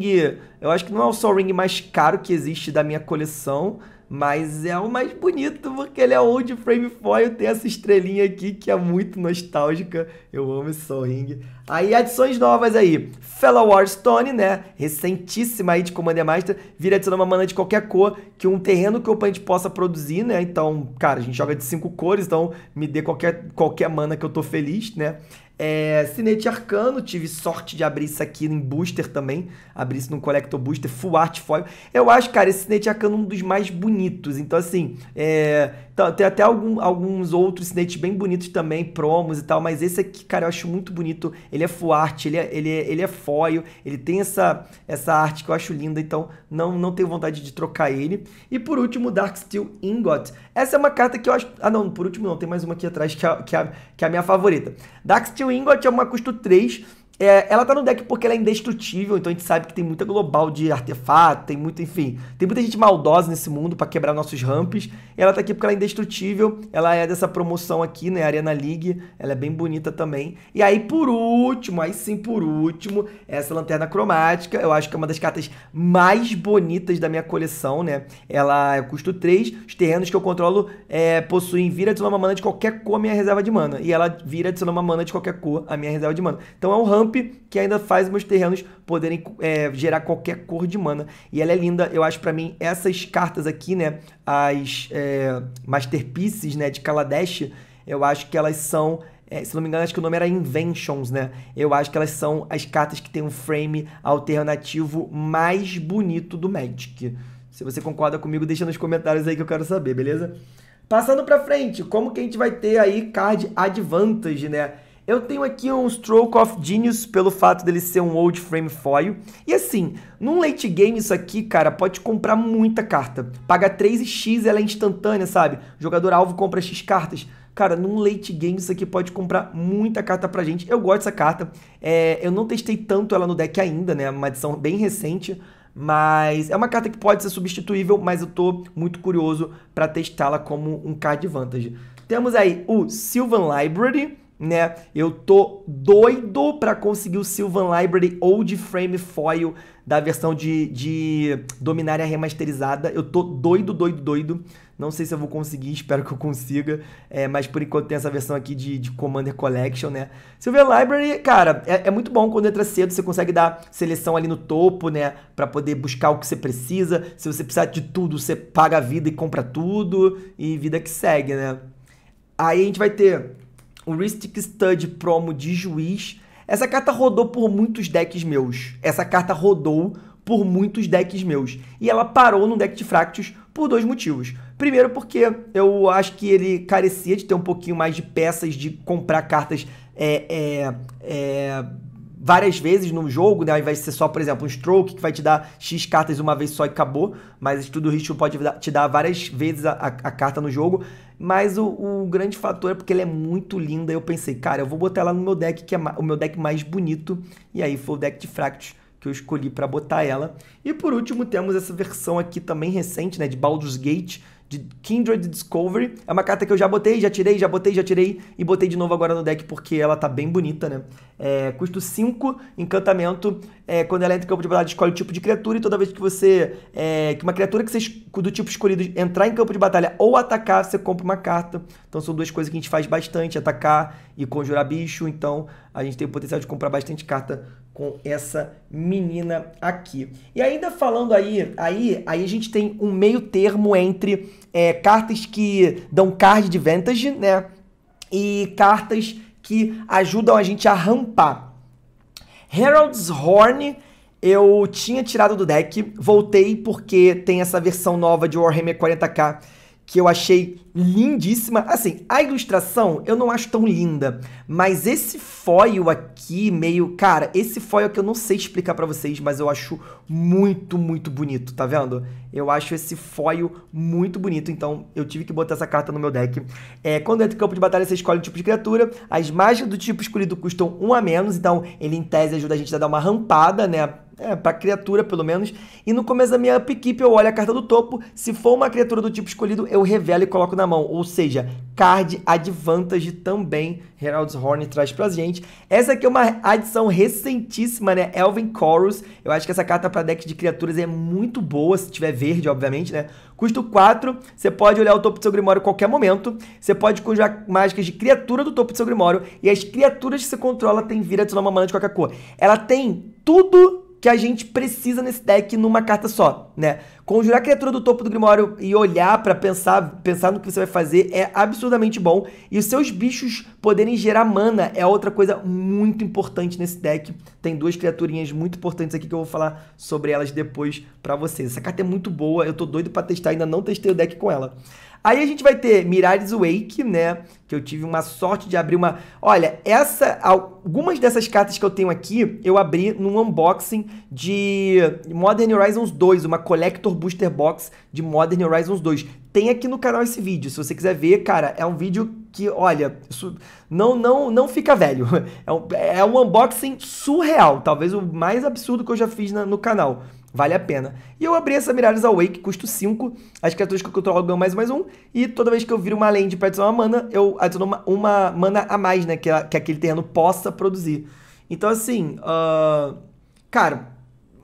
eu acho que não é o Sol Ring mais caro que existe da minha coleção, mas é o mais bonito porque ele é old frame foil, tem essa estrelinha aqui que é muito nostálgica. Eu amo esse Sol Ring. Aí adições novas aí. Fellow Warstone, né? Recentíssima aí de Commander Master. Vira adicionar uma mana de qualquer cor que um terreno que o oponente possa produzir, né? Então, cara, a gente joga de cinco cores, então me dê qualquer, qualquer mana que eu tô feliz, né? É, Cinete Arcano, tive sorte de abrir isso aqui em booster também. Abri isso no Collector Booster, full art foil. Eu acho, cara, esse Cinete Arcano é um dos mais bonitos. Então, assim, é, então, tem até algum, alguns outros cinetes bem bonitos também, promos e tal, mas esse aqui, cara, eu acho muito bonito. Ele é full art, ele é, ele é, ele é foil, ele tem essa, essa arte que eu acho linda, então não, não tenho vontade de trocar ele. E por último, Dark Steel Ingot. Essa é uma carta que eu acho... Ah, não, por último não, tem mais uma aqui atrás que é, que é, que é a minha favorita. Dark Steel Ingot é uma custo 3 é, ela tá no deck porque ela é indestrutível, então a gente sabe que tem muita global de artefato, tem muito, enfim, tem muita gente maldosa nesse mundo para quebrar nossos ramps. Ela tá aqui porque ela é indestrutível, ela é dessa promoção aqui, né, Arena League, ela é bem bonita também. E aí por último, aí sim por último, essa lanterna cromática, eu acho que é uma das cartas mais bonitas da minha coleção, né? Ela é custo 3, os terrenos que eu controlo é, possuem vira adicionar uma mana de qualquer cor a minha reserva de mana, e ela vira adicionar uma mana de qualquer cor a minha reserva de mana. Então é um ramp que ainda faz meus terrenos poderem é, gerar qualquer cor de mana. E ela é linda, eu acho para mim essas cartas aqui, né, as é, Masterpieces, né, de Kaladesh, eu acho que elas são é, se não me engano, acho que o nome era Inventions, né? Eu acho que elas são as cartas que tem um frame alternativo mais bonito do Magic. Se você concorda comigo, deixa nos comentários aí que eu quero saber, beleza? Passando para frente, como que a gente vai ter aí card advantage, né? Eu tenho aqui um Stroke of Genius pelo fato dele ser um old frame foil. E assim, num late game isso aqui, cara, pode comprar muita carta. Paga 3 e X, ela é instantânea, sabe? O jogador alvo compra X cartas. Cara, num late game isso aqui pode comprar muita carta pra gente. Eu gosto dessa carta. É, eu não testei tanto ela no deck ainda, né? É uma edição bem recente. Mas é uma carta que pode ser substituível, mas eu tô muito curioso para testá-la como um card vantage. Temos aí o Sylvan Library, né? Eu tô doido para conseguir o Sylvan Library Old Frame Foil da versão de, de Dominária remasterizada. Eu tô doido, doido, doido. Não sei se eu vou conseguir, espero que eu consiga. É, mas por enquanto tem essa versão aqui de, de Commander Collection, né? Sylvan Library, cara, é, é, muito bom quando entra cedo. Você consegue dar seleção ali no topo, né? Pra poder buscar o que você precisa. Se você precisar de tudo, você paga a vida e compra tudo. E vida que segue, né? Aí a gente vai ter o Ristic Stud Promo de Juiz. Essa carta rodou por muitos decks meus. Essa carta rodou por muitos decks meus. E ela parou no deck de Fractus por dois motivos. Primeiro, porque eu acho que ele carecia de ter um pouquinho mais de peças de comprar cartas é, é, é várias vezes no jogo, né? Ao invés de ser só, por exemplo, um stroke que vai te dar X cartas uma vez só e acabou, mas estudo ritmo pode te dar várias vezes a, a, a carta no jogo. Mas o, o, grande fator é porque ela é muito linda. Eu pensei, cara, eu vou botar ela no meu deck, que é o meu deck mais bonito. E aí foi o deck de Fractus que eu escolhi para botar ela. E por último, temos essa versão aqui também recente, né, de Baldur's Gate de Kindred Discovery. É uma carta que eu já botei, já tirei, já botei, já tirei e botei de novo agora no deck porque ela tá bem bonita, né? É, custo 5, encantamento. É, quando ela entra em campo de batalha, escolhe o tipo de criatura e toda vez que você. É, que uma criatura que você, do tipo escolhido entrar em campo de batalha ou atacar, você compra uma carta. Então são duas coisas que a gente faz bastante: atacar e conjurar bicho. Então a gente tem o potencial de comprar bastante carta com essa menina aqui. E ainda falando aí, aí, aí a gente tem um meio termo entre é, cartas que dão card de vantage, né? E cartas que ajudam a gente a rampar. Herald's Horn eu tinha tirado do deck, voltei porque tem essa versão nova de Warhammer 40k que eu achei lindíssima. Assim, a ilustração eu não acho tão linda, mas esse foil aqui meio, cara, esse foil que eu não sei explicar para vocês, mas eu acho muito, muito bonito, tá vendo? Eu acho esse foil muito bonito, então eu tive que botar essa carta no meu deck. É, quando entra em campo de batalha, você escolhe o tipo de criatura. As mágicas do tipo escolhido custam 1 um a menos, então ele em tese ajuda a gente a dar uma rampada, né? É, pra criatura, pelo menos. E no começo da minha upkeep, eu olho a carta do topo. Se for uma criatura do tipo escolhido, eu revelo e coloco na mão. Ou seja, card advantage também. Herald's Horn traz pra gente. Essa aqui é uma adição recentíssima, né? Elven Chorus. Eu acho que essa carta pra deck de criaturas é muito boa, se tiver verde, obviamente, né? Custo 4, você pode olhar o topo do seu grimório em qualquer momento. Você pode conjurar mágicas de criatura do topo do seu grimório. E as criaturas que você controla têm vira de uma mana de qualquer cor. Ela tem tudo que a gente precisa nesse deck numa carta só, né? Conjurar a criatura do topo do Grimório e olhar para pensar, pensar no que você vai fazer é absurdamente bom. E os seus bichos poderem gerar mana é outra coisa muito importante nesse deck. Tem duas criaturinhas muito importantes aqui que eu vou falar sobre elas depois para vocês. Essa carta é muito boa, eu tô doido para testar, ainda não testei o deck com ela. Aí a gente vai ter Mirages Wake, né? Que eu tive uma sorte de abrir uma. Olha, essa. Algumas dessas cartas que eu tenho aqui, eu abri num unboxing de Modern Horizons 2, uma Collector Booster Box de Modern Horizons 2. Tem aqui no canal esse vídeo. Se você quiser ver, cara, é um vídeo que, olha, isso não não não fica velho. É um, é um unboxing surreal, talvez o mais absurdo que eu já fiz na, no canal. Vale a pena. E eu abri essa Mirares Awake, custo 5. As criaturas que eu controlo ganham mais, mais um. E toda vez que eu viro uma land pra adicionar uma mana, eu adiciono uma, uma mana a mais, né? Que, a, que aquele terreno possa produzir. Então, assim, uh, cara,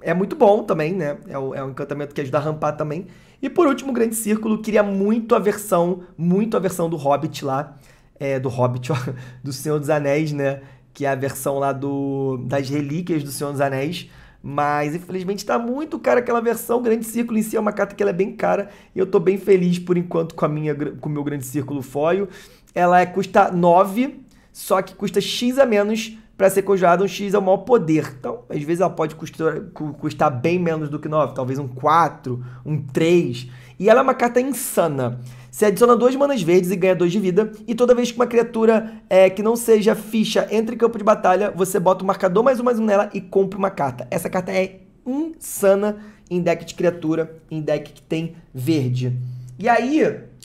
é muito bom também, né? É, o, é um encantamento que ajuda a rampar também. E por último, o Grande Círculo, queria muito a versão, muito a versão do Hobbit lá. É, do Hobbit, ó, do Senhor dos Anéis, né? Que é a versão lá do, das relíquias do Senhor dos Anéis mas infelizmente está muito cara aquela versão. O Grande Círculo em si é uma carta que ela é bem cara. E eu estou bem feliz por enquanto com a minha com o meu Grande Círculo foil. Ela é, custa 9, só que custa X a menos para ser conjurada um X é o maior poder. Então, às vezes ela pode custar, custar bem menos do que 9, talvez um 4, um 3. E ela é uma carta insana. Você adiciona duas manas verdes e ganha dois de vida. E toda vez que uma criatura é, que não seja ficha entre campo de batalha, você bota o marcador mais um mais um nela e compra uma carta. Essa carta é insana em deck de criatura, em deck que tem verde. E aí,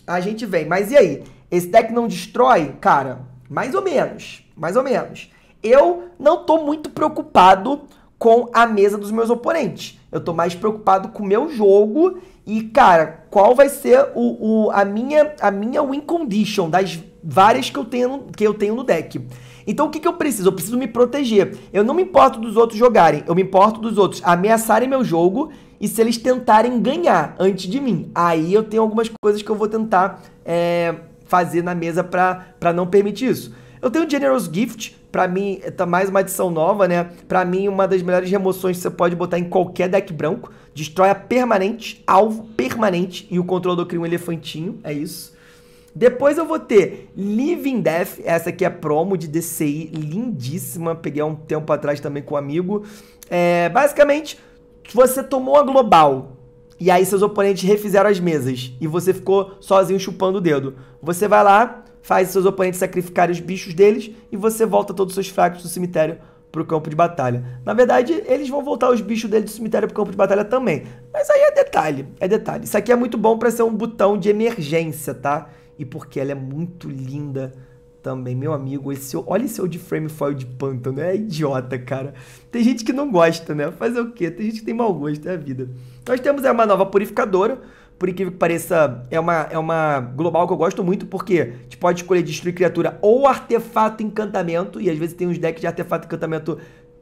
a gente vem. Mas e aí? Esse deck não destrói? Cara, mais ou menos. Mais ou menos. Eu não tô muito preocupado com a mesa dos meus oponentes. Eu tô mais preocupado com o meu jogo e, cara, qual vai ser o, o, a, minha, a minha win condition das várias que eu tenho, que eu tenho no deck. Então o que, que eu preciso? Eu preciso me proteger. Eu não me importo dos outros jogarem, eu me importo dos outros ameaçarem meu jogo e se eles tentarem ganhar antes de mim. Aí eu tenho algumas coisas que eu vou tentar é, fazer na mesa para não permitir isso. Eu tenho Generous Gift, para mim, tá mais uma adição nova, né? Para mim, uma das melhores remoções que você pode botar em qualquer deck branco. Destrói a permanente, alvo permanente, e o controlador cria um elefantinho, é isso. Depois eu vou ter Living Death, essa aqui é promo de DCI, lindíssima, peguei há um tempo atrás também com um amigo. É, basicamente, você tomou a global, e aí seus oponentes refizeram as mesas, e você ficou sozinho chupando o dedo. Você vai lá, faz seus oponentes sacrificarem os bichos deles e você volta todos os seus fracos do cemitério para o campo de batalha. Na verdade, eles vão voltar os bichos deles do cemitério para o campo de batalha também. Mas aí é detalhe, é detalhe. Isso aqui é muito bom para ser um botão de emergência, tá? E porque ela é muito linda também, meu amigo. Esse, olha esse de frame foil de pântano, é idiota, cara. Tem gente que não gosta, né? Fazer o quê? Tem gente que tem mau gosto, é a vida. Nós temos uma nova purificadora por incrível que pareça, é uma, é uma global que eu gosto muito, porque a gente pode escolher destruir criatura ou artefato encantamento, e às vezes tem uns decks de artefato encantamento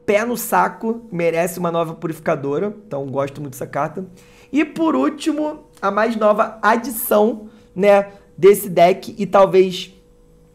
pé no saco, merece uma nova purificadora, então gosto muito dessa carta. E por último, a mais nova adição, né, desse deck e talvez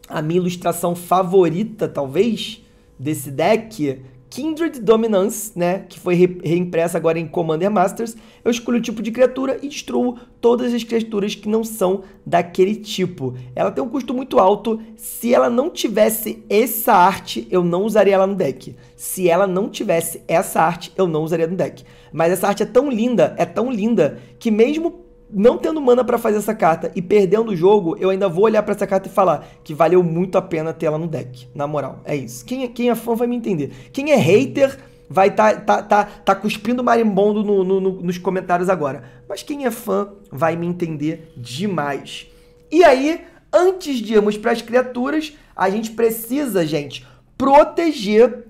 a minha ilustração favorita, talvez, desse deck, Kindred Dominance, né, que foi re reimpressa agora em Commander Masters, eu escolho o tipo de criatura e destruo todas as criaturas que não são daquele tipo. Ela tem um custo muito alto, se ela não tivesse essa arte, eu não usaria ela no deck. Se ela não tivesse essa arte, eu não usaria no deck. Mas essa arte é tão linda, é tão linda, que mesmo não tendo mana para fazer essa carta e perdendo o jogo, eu ainda vou olhar para essa carta e falar que valeu muito a pena ter ela no deck. Na moral, é isso. Quem é, quem é fã vai me entender. Quem é hater vai tá, tá, tá, tá cuspindo marimbondo no, no, no, nos comentários agora. Mas quem é fã vai me entender demais. E aí, antes de irmos para as criaturas, a gente precisa, gente, proteger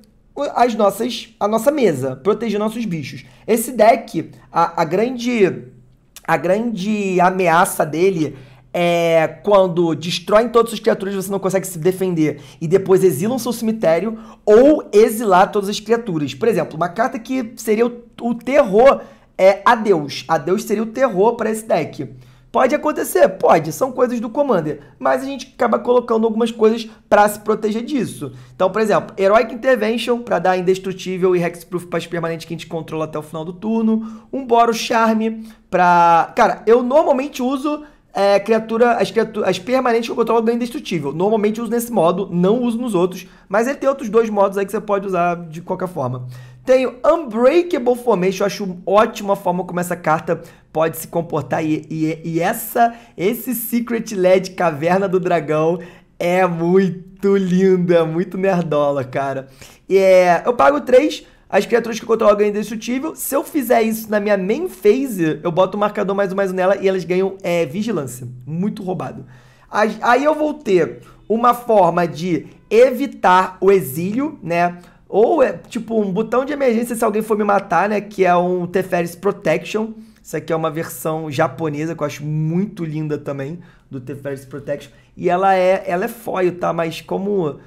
as nossas, a nossa mesa, proteger nossos bichos. Esse deck, a, a grande a grande ameaça dele é quando destroem todas as criaturas você não consegue se defender e depois exilam seu cemitério ou exilar todas as criaturas. Por exemplo, uma carta que seria o, o terror é Adeus. Adeus seria o terror para esse deck. Pode acontecer, pode, são coisas do Commander, mas a gente acaba colocando algumas coisas para se proteger disso. Então, por exemplo, Heroic Intervention para dar indestrutível e Hexproof para as permanentes que a gente controla até o final do turno, um Boro Charme para, cara, eu normalmente uso é, criatura, as, criatura, as permanentes que eu controlo ganham indestrutível. Normalmente uso nesse modo, não uso nos outros, mas ele tem outros dois modos aí que você pode usar de qualquer forma. Tenho Unbreakable Formation, eu acho ótima a forma como essa carta pode se comportar. E, e, e essa, esse Secret LED Caverna do Dragão é muito lindo, é muito nerdola, cara. E é, eu pago 3, as criaturas que eu controlo ganham indestrutível. Se eu fizer isso na minha main phase, eu boto o marcador mais um mais um nela e elas ganham é, vigilância. Muito roubado. Aí eu vou ter uma forma de evitar o exílio, né? Ou é tipo um botão de emergência se alguém for me matar, né? Que é um Teferis Protection. Isso aqui é uma versão japonesa que eu acho muito linda também do Teferis Protection. E ela é, ela é foil, tá? Mas como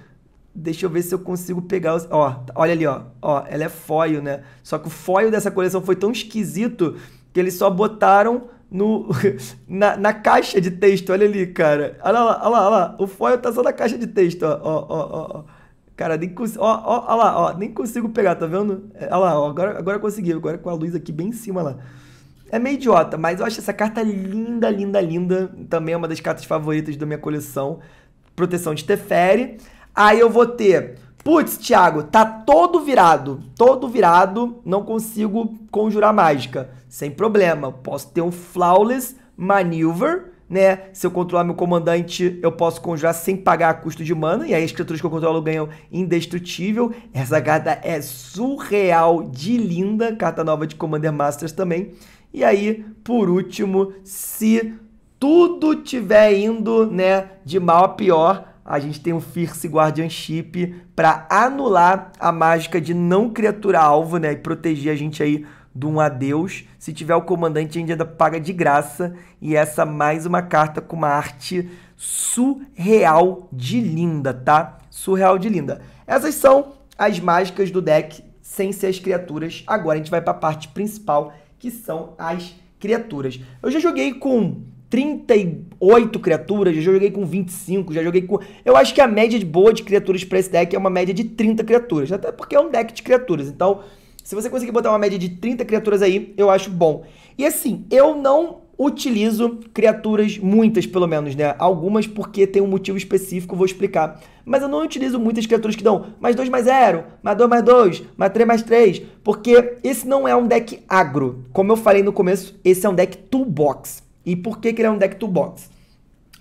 Deixa eu ver se eu consigo pegar os... Ó, olha ali, ó. Ó, ela é foil, né? Só que o foil dessa coleção foi tão esquisito que eles só botaram no, na, na, caixa de texto. Olha ali, cara. Olha lá, olha lá, olha lá. O foil tá só na caixa de texto, ó, ó, ó. ó. Cara, nem consigo. Ó, ó, ó lá, ó, nem consigo pegar, tá vendo? Olha é, lá, ó, agora, agora consegui, agora com a luz aqui bem em cima lá. É meio idiota, mas eu acho essa carta linda, linda, linda. Também é uma das cartas favoritas da minha coleção. Proteção de Teferi. Aí eu vou ter. Putz, Thiago, tá todo virado. Todo virado, não consigo conjurar mágica. Sem problema, posso ter um Flawless Maneuver né? Se eu controlar meu comandante, eu posso conjurar sem pagar a custo de mana, e aí as criaturas que eu controlo ganham indestrutível. Essa carta é surreal de linda, carta nova de Commander Masters também. E aí, por último, se tudo tiver indo, né, de mal a pior, a gente tem o um Fierce Guardianship para anular a mágica de não criatura alvo, né, e proteger a gente aí de um adeus. Se tiver o comandante, ainda paga de graça. E essa mais uma carta com uma arte surreal de linda, tá? Surreal de linda. Essas são as mágicas do deck sem ser as criaturas. Agora a gente vai para a parte principal, que são as criaturas. Eu já joguei com 38 criaturas, já joguei com 25, já joguei com. Eu acho que a média de boa de criaturas para esse deck é uma média de 30 criaturas, até porque é um deck de criaturas. Então, se você conseguir botar uma média de 30 criaturas aí, eu acho bom. E assim, eu não utilizo criaturas, muitas pelo menos, né? Algumas porque tem um motivo específico, vou explicar. Mas eu não utilizo muitas criaturas que dão mais 2 mais 0, mais 2 mais 2, mais 3 mais 3, porque esse não é um deck agro. Como eu falei no começo, esse é um deck toolbox. E por que, que ele é um deck toolbox?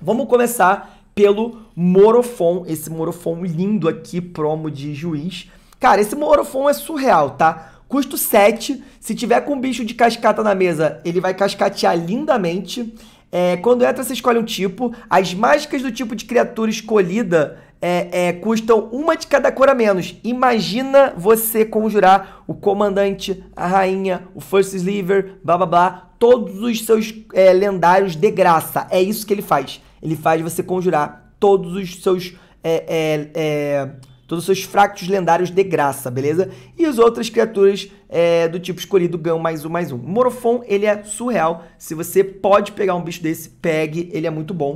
Vamos começar pelo Morofon, esse Morofon lindo aqui, promo de juiz. Cara, esse Morofon é surreal, tá? Custo 7. Se tiver com um bicho de cascata na mesa, ele vai cascatear lindamente. É, quando entra, você escolhe um tipo. As mágicas do tipo de criatura escolhida é, é, custam uma de cada cor a menos. Imagina você conjurar o comandante, a rainha, o first sliver, blá blá blá, todos os seus é, lendários de graça. É isso que ele faz. Ele faz você conjurar todos os seus. É, é, é todos os seus fractos lendários de graça, beleza? E as outras criaturas é, do tipo escolhido ganham mais um, mais um. Morofon, ele é surreal. Se você pode pegar um bicho desse, pegue, ele é muito bom.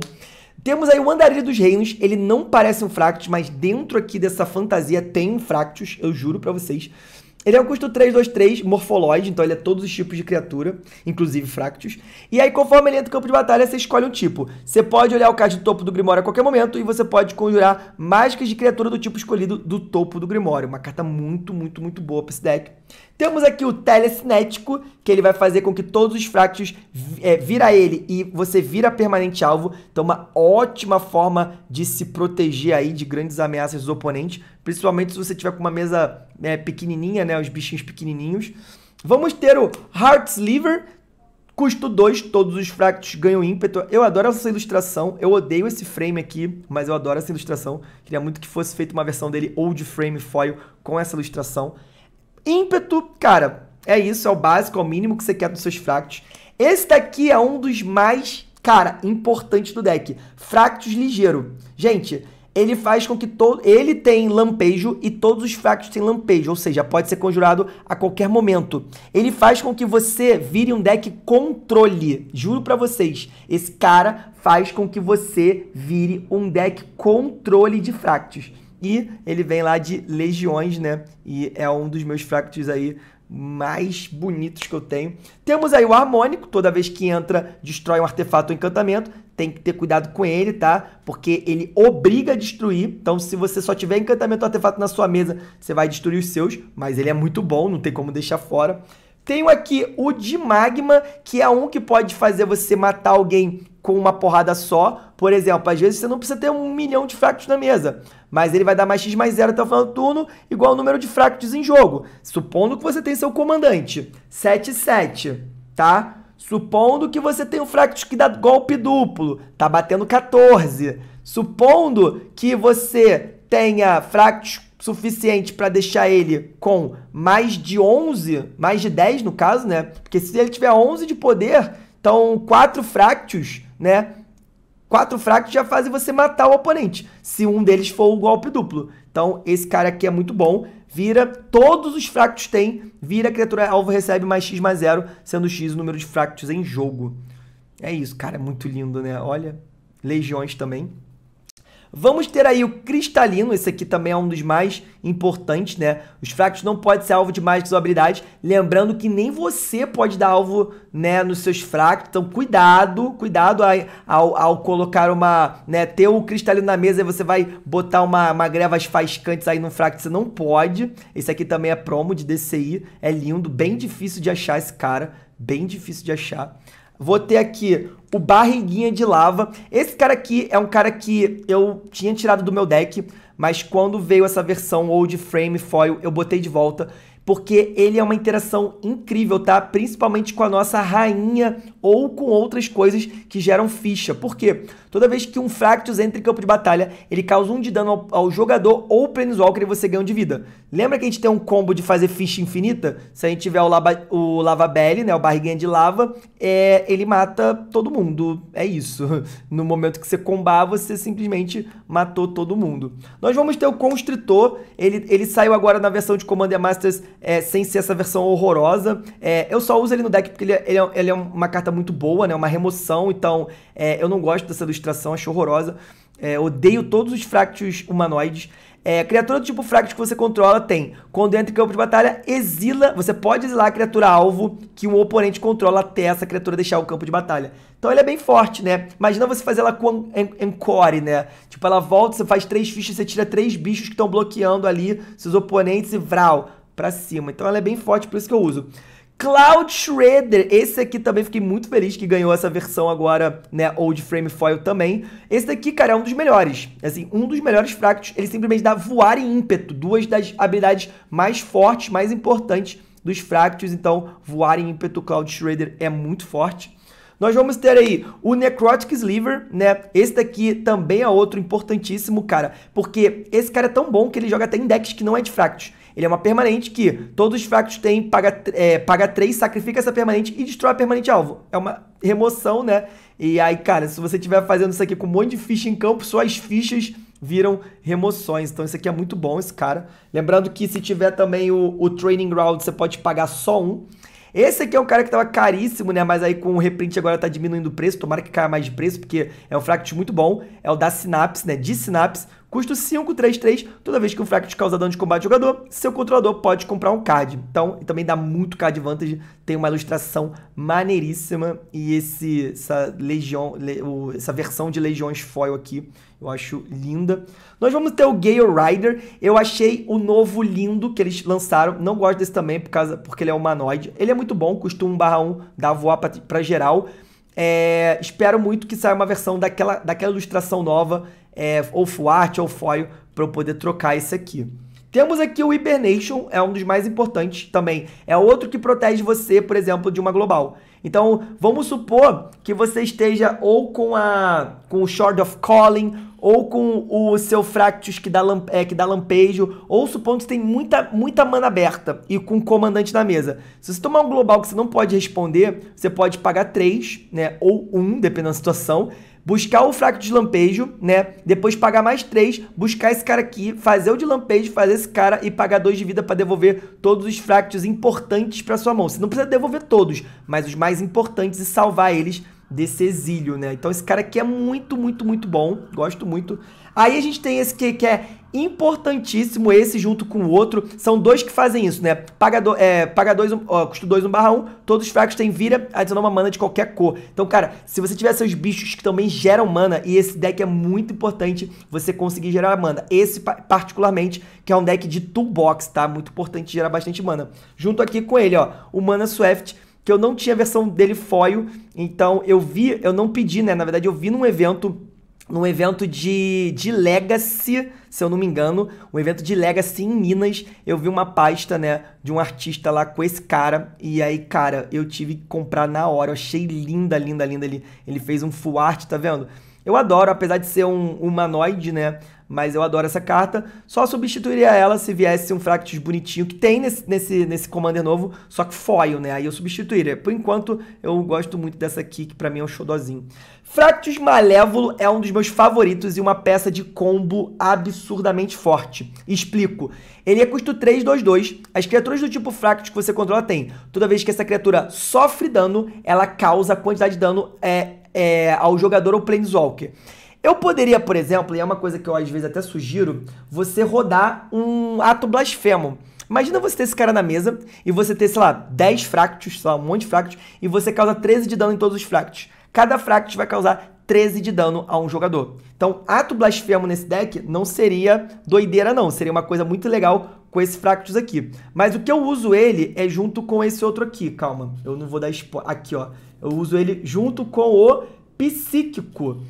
Temos aí o Andarilho dos Reinos, ele não parece um Fractus, mas dentro aqui dessa fantasia tem Fractus, eu juro para vocês. Ele é um custo 323, morfoloide, então ele é todos os tipos de criatura, inclusive fractos. E aí, conforme ele entra no campo de batalha, você escolhe um tipo. Você pode olhar o card do topo do Grimório a qualquer momento e você pode conjurar mágicas de criatura do tipo escolhido do topo do Grimório. Uma carta muito, muito, muito boa para esse deck. Temos aqui o Telecinético, que ele vai fazer com que todos os fractos é, vira ele e você vira permanente alvo. Então, uma ótima forma de se proteger aí de grandes ameaças dos oponentes principalmente se você tiver com uma mesa né, pequenininha, né, os bichinhos pequenininhos. Vamos ter o Heart's Liver, custo 2, todos os fractos ganham ímpeto. Eu adoro essa ilustração, eu odeio esse frame aqui, mas eu adoro essa ilustração. Queria muito que fosse feita uma versão dele old frame foil com essa ilustração. Ímpeto, cara, é isso, é o básico, é o mínimo que você quer dos seus fractos. Esse daqui é um dos mais, cara, importantes do deck. Fractos ligeiro. Gente, ele faz com que todo ele tem lampejo e todos os fracos têm lampejo, ou seja, pode ser conjurado a qualquer momento. Ele faz com que você vire um deck controle. Juro para vocês, esse cara faz com que você vire um deck controle de fractos. E ele vem lá de legiões, né? E é um dos meus fractos aí mais bonitos que eu tenho. Temos aí o harmônico, toda vez que entra, destrói um artefato ou encantamento tem que ter cuidado com ele, tá? Porque ele obriga a destruir. Então, se você só tiver encantamento artefato na sua mesa, você vai destruir os seus. Mas ele é muito bom, não tem como deixar fora. Tenho aqui o de magma, que é um que pode fazer você matar alguém com uma porrada só. Por exemplo, às vezes você não precisa ter um milhão de fractos na mesa, mas ele vai dar mais x mais zero até o final do turno, igual o número de fractos em jogo. Supondo que você tem seu comandante. 7, 7, tá? Supondo que você tem um fractus que dá golpe duplo, tá batendo 14. Supondo que você tenha fractus suficiente para deixar ele com mais de 11, mais de 10 no caso, né? Porque se ele tiver 11 de poder, então quatro fractus, né? Quatro fractus já fazem você matar o oponente, se um deles for o golpe duplo. Então, esse cara aqui é muito bom vira, todos os fractos têm, vira a criatura alvo recebe mais x mais zero, sendo x o número de fractos em jogo. É isso, cara, é muito lindo, né? Olha, legiões também. Vamos ter aí o cristalino, esse aqui também é um dos mais importantes, né? Os fracos não podem ser alvo de mágicas ou habilidades. Lembrando que nem você pode dar alvo, né, nos seus fracos. Então, cuidado, cuidado ao, ao colocar uma, né, ter o cristalino na mesa e você vai botar uma, uma grevas faiscantes aí no fraco que você não pode. Esse aqui também é promo de DCI, é lindo, bem difícil de achar esse cara, bem difícil de achar. Vou ter aqui o Barriguinha de Lava. Esse cara aqui é um cara que eu tinha tirado do meu deck, mas quando veio essa versão Old Frame Foil, eu botei de volta porque ele é uma interação incrível, tá? Principalmente com a nossa rainha ou com outras coisas que geram ficha. Por quê? Toda vez que um Fractus entra em campo de batalha, ele causa um de dano ao, ao jogador ou Planeswalker e você ganha um de vida. Lembra que a gente tem um combo de fazer ficha infinita? Se a gente tiver o Lava, o lava Belly, né, o Barriguinha de Lava, é, ele mata todo mundo. É isso. No momento que você combar, você simplesmente matou todo mundo. Nós vamos ter o Constritor, ele, ele saiu agora na versão de Commander Masters é, sem ser essa versão horrorosa. É, eu só uso ele no deck porque ele, é, ele, é, ele, é, uma carta muito boa, né? Uma remoção, então é, eu não gosto dessa ilustração, acho horrorosa. odeio todos os fractos humanoides. É, criatura do tipo fractus que você controla tem. Quando entra em campo de batalha, exila. Você pode exilar a criatura alvo que um oponente controla até essa criatura deixar o campo de batalha. Então ele é bem forte, né? Imagina você fazer ela com encore, né? Tipo, ela volta, você faz três fichas, você tira três bichos que estão bloqueando ali seus oponentes e vral para cima. Então ela é bem forte, por isso que eu uso. Cloud Shredder, esse aqui também fiquei muito feliz que ganhou essa versão agora, né, Old Frame Foil também. Esse daqui, cara, é um dos melhores, assim, um dos melhores fractos, ele simplesmente dá voar e ímpeto, duas das habilidades mais fortes, mais importantes dos fractos, então voar e ímpeto Cloud Shredder é muito forte. Nós vamos ter aí o Necrotic Sliver, né? Esse daqui também é outro importantíssimo, cara, porque esse cara é tão bom que ele joga até em decks que não é de fractos. Ele é uma permanente que todos os fracos têm, paga, é, paga 3, sacrifica essa permanente e destrói a permanente alvo. É uma remoção, né? E aí, cara, se você estiver fazendo isso aqui com um monte de ficha em campo, suas fichas viram remoções. Então isso aqui é muito bom, esse cara. Lembrando que se tiver também o, o Training Ground, você pode pagar só um. Esse aqui é um cara que tava caríssimo, né? Mas aí com o reprint agora tá diminuindo o preço. Tomara que caia mais de preço, porque é um fraco muito bom. É o da Sinapse, né? De Sinapse. Custo 5, 3, 3. Toda vez que fraco te causa dano de combate ao jogador, seu controlador pode comprar um card. Então, também dá muito card vantage. Tem uma ilustração maneiríssima. E esse, essa, legião, essa versão de Legiões Foil aqui, eu acho linda. Nós vamos ter o Gale Rider. Eu achei o novo lindo que eles lançaram. Não gosto desse também, por causa, porque ele é humanoide. Ele é muito bom, custa 1 barra 1, dá voar pra, pra geral. É, espero muito que saia uma versão daquela, daquela ilustração nova é, ou fuarte ou Foil para eu poder trocar esse aqui. Temos aqui o Hibernation, é um dos mais importantes também. É outro que protege você, por exemplo, de uma global. Então, vamos supor que você esteja ou com, a, com o Short of Calling, ou com o seu Fractus que dá, é, que dá lampejo, ou supondo que você tem muita, muita mana aberta e com o comandante na mesa. Se você tomar um global que você não pode responder, você pode pagar 3, né, ou 1, um, dependendo da situação, buscar o fraco de lampejo, né? Depois pagar mais três, buscar esse cara aqui, fazer o de lampejo, fazer esse cara e pagar dois de vida para devolver todos os fractos importantes para sua mão. Você não precisa devolver todos, mas os mais importantes e salvar eles desse exílio, né? Então esse cara aqui é muito, muito, muito bom. Gosto muito. Aí a gente tem esse que, que é importantíssimo esse junto com o outro. São dois que fazem isso, né? Paga, do, é, paga dois, ó, custo 2, 1 um barra 1. Um, todos os fracos têm vira, adiciona uma mana de qualquer cor. Então, cara, se você tiver seus bichos que também geram mana, e esse deck é muito importante você conseguir gerar mana. Esse, particularmente, que é um deck de toolbox, tá? Muito importante gerar bastante mana. Junto aqui com ele, ó, o Mana Swift que eu não tinha a versão dele foil, então eu vi, eu não pedi, né? Na verdade, eu vi num evento num evento de, de Legacy, se eu não me engano, um evento de Legacy em Minas. Eu vi uma pasta, né, de um artista lá com esse cara. E aí, cara, eu tive que comprar na hora. Eu achei linda, linda, linda. Ele, ele fez um full art, tá vendo? Eu adoro, apesar de ser um humanoide, né? mas eu adoro essa carta. Só substituiria ela se viesse um Fractus bonitinho, que tem nesse, nesse, nesse Commander novo, só que foil, né? Aí eu substituiria. Por enquanto, eu gosto muito dessa aqui, que pra mim é um xodozinho. Fractus Malévolo é um dos meus favoritos e uma peça de combo absurdamente forte. Explico. Ele é custo 3, 2, 2. As criaturas do tipo Fractus que você controla tem. Toda vez que essa criatura sofre dano, ela causa quantidade de dano é, é, ao jogador ou Planeswalker. Eu poderia, por exemplo, e é uma coisa que eu às vezes até sugiro, você rodar um ato blasfemo. Imagina você ter esse cara na mesa e você ter, sei lá, 10 fractos, sei lá, um monte de fractos, e você causa 13 de dano em todos os fractos. Cada fractus vai causar 13 de dano a um jogador. Então, ato blasfemo nesse deck não seria doideira, não. Seria uma coisa muito legal com esse Fractus aqui. Mas o que eu uso ele é junto com esse outro aqui. Calma, eu não vou dar spoiler. Aqui, ó. Eu uso ele junto com o Psíquico.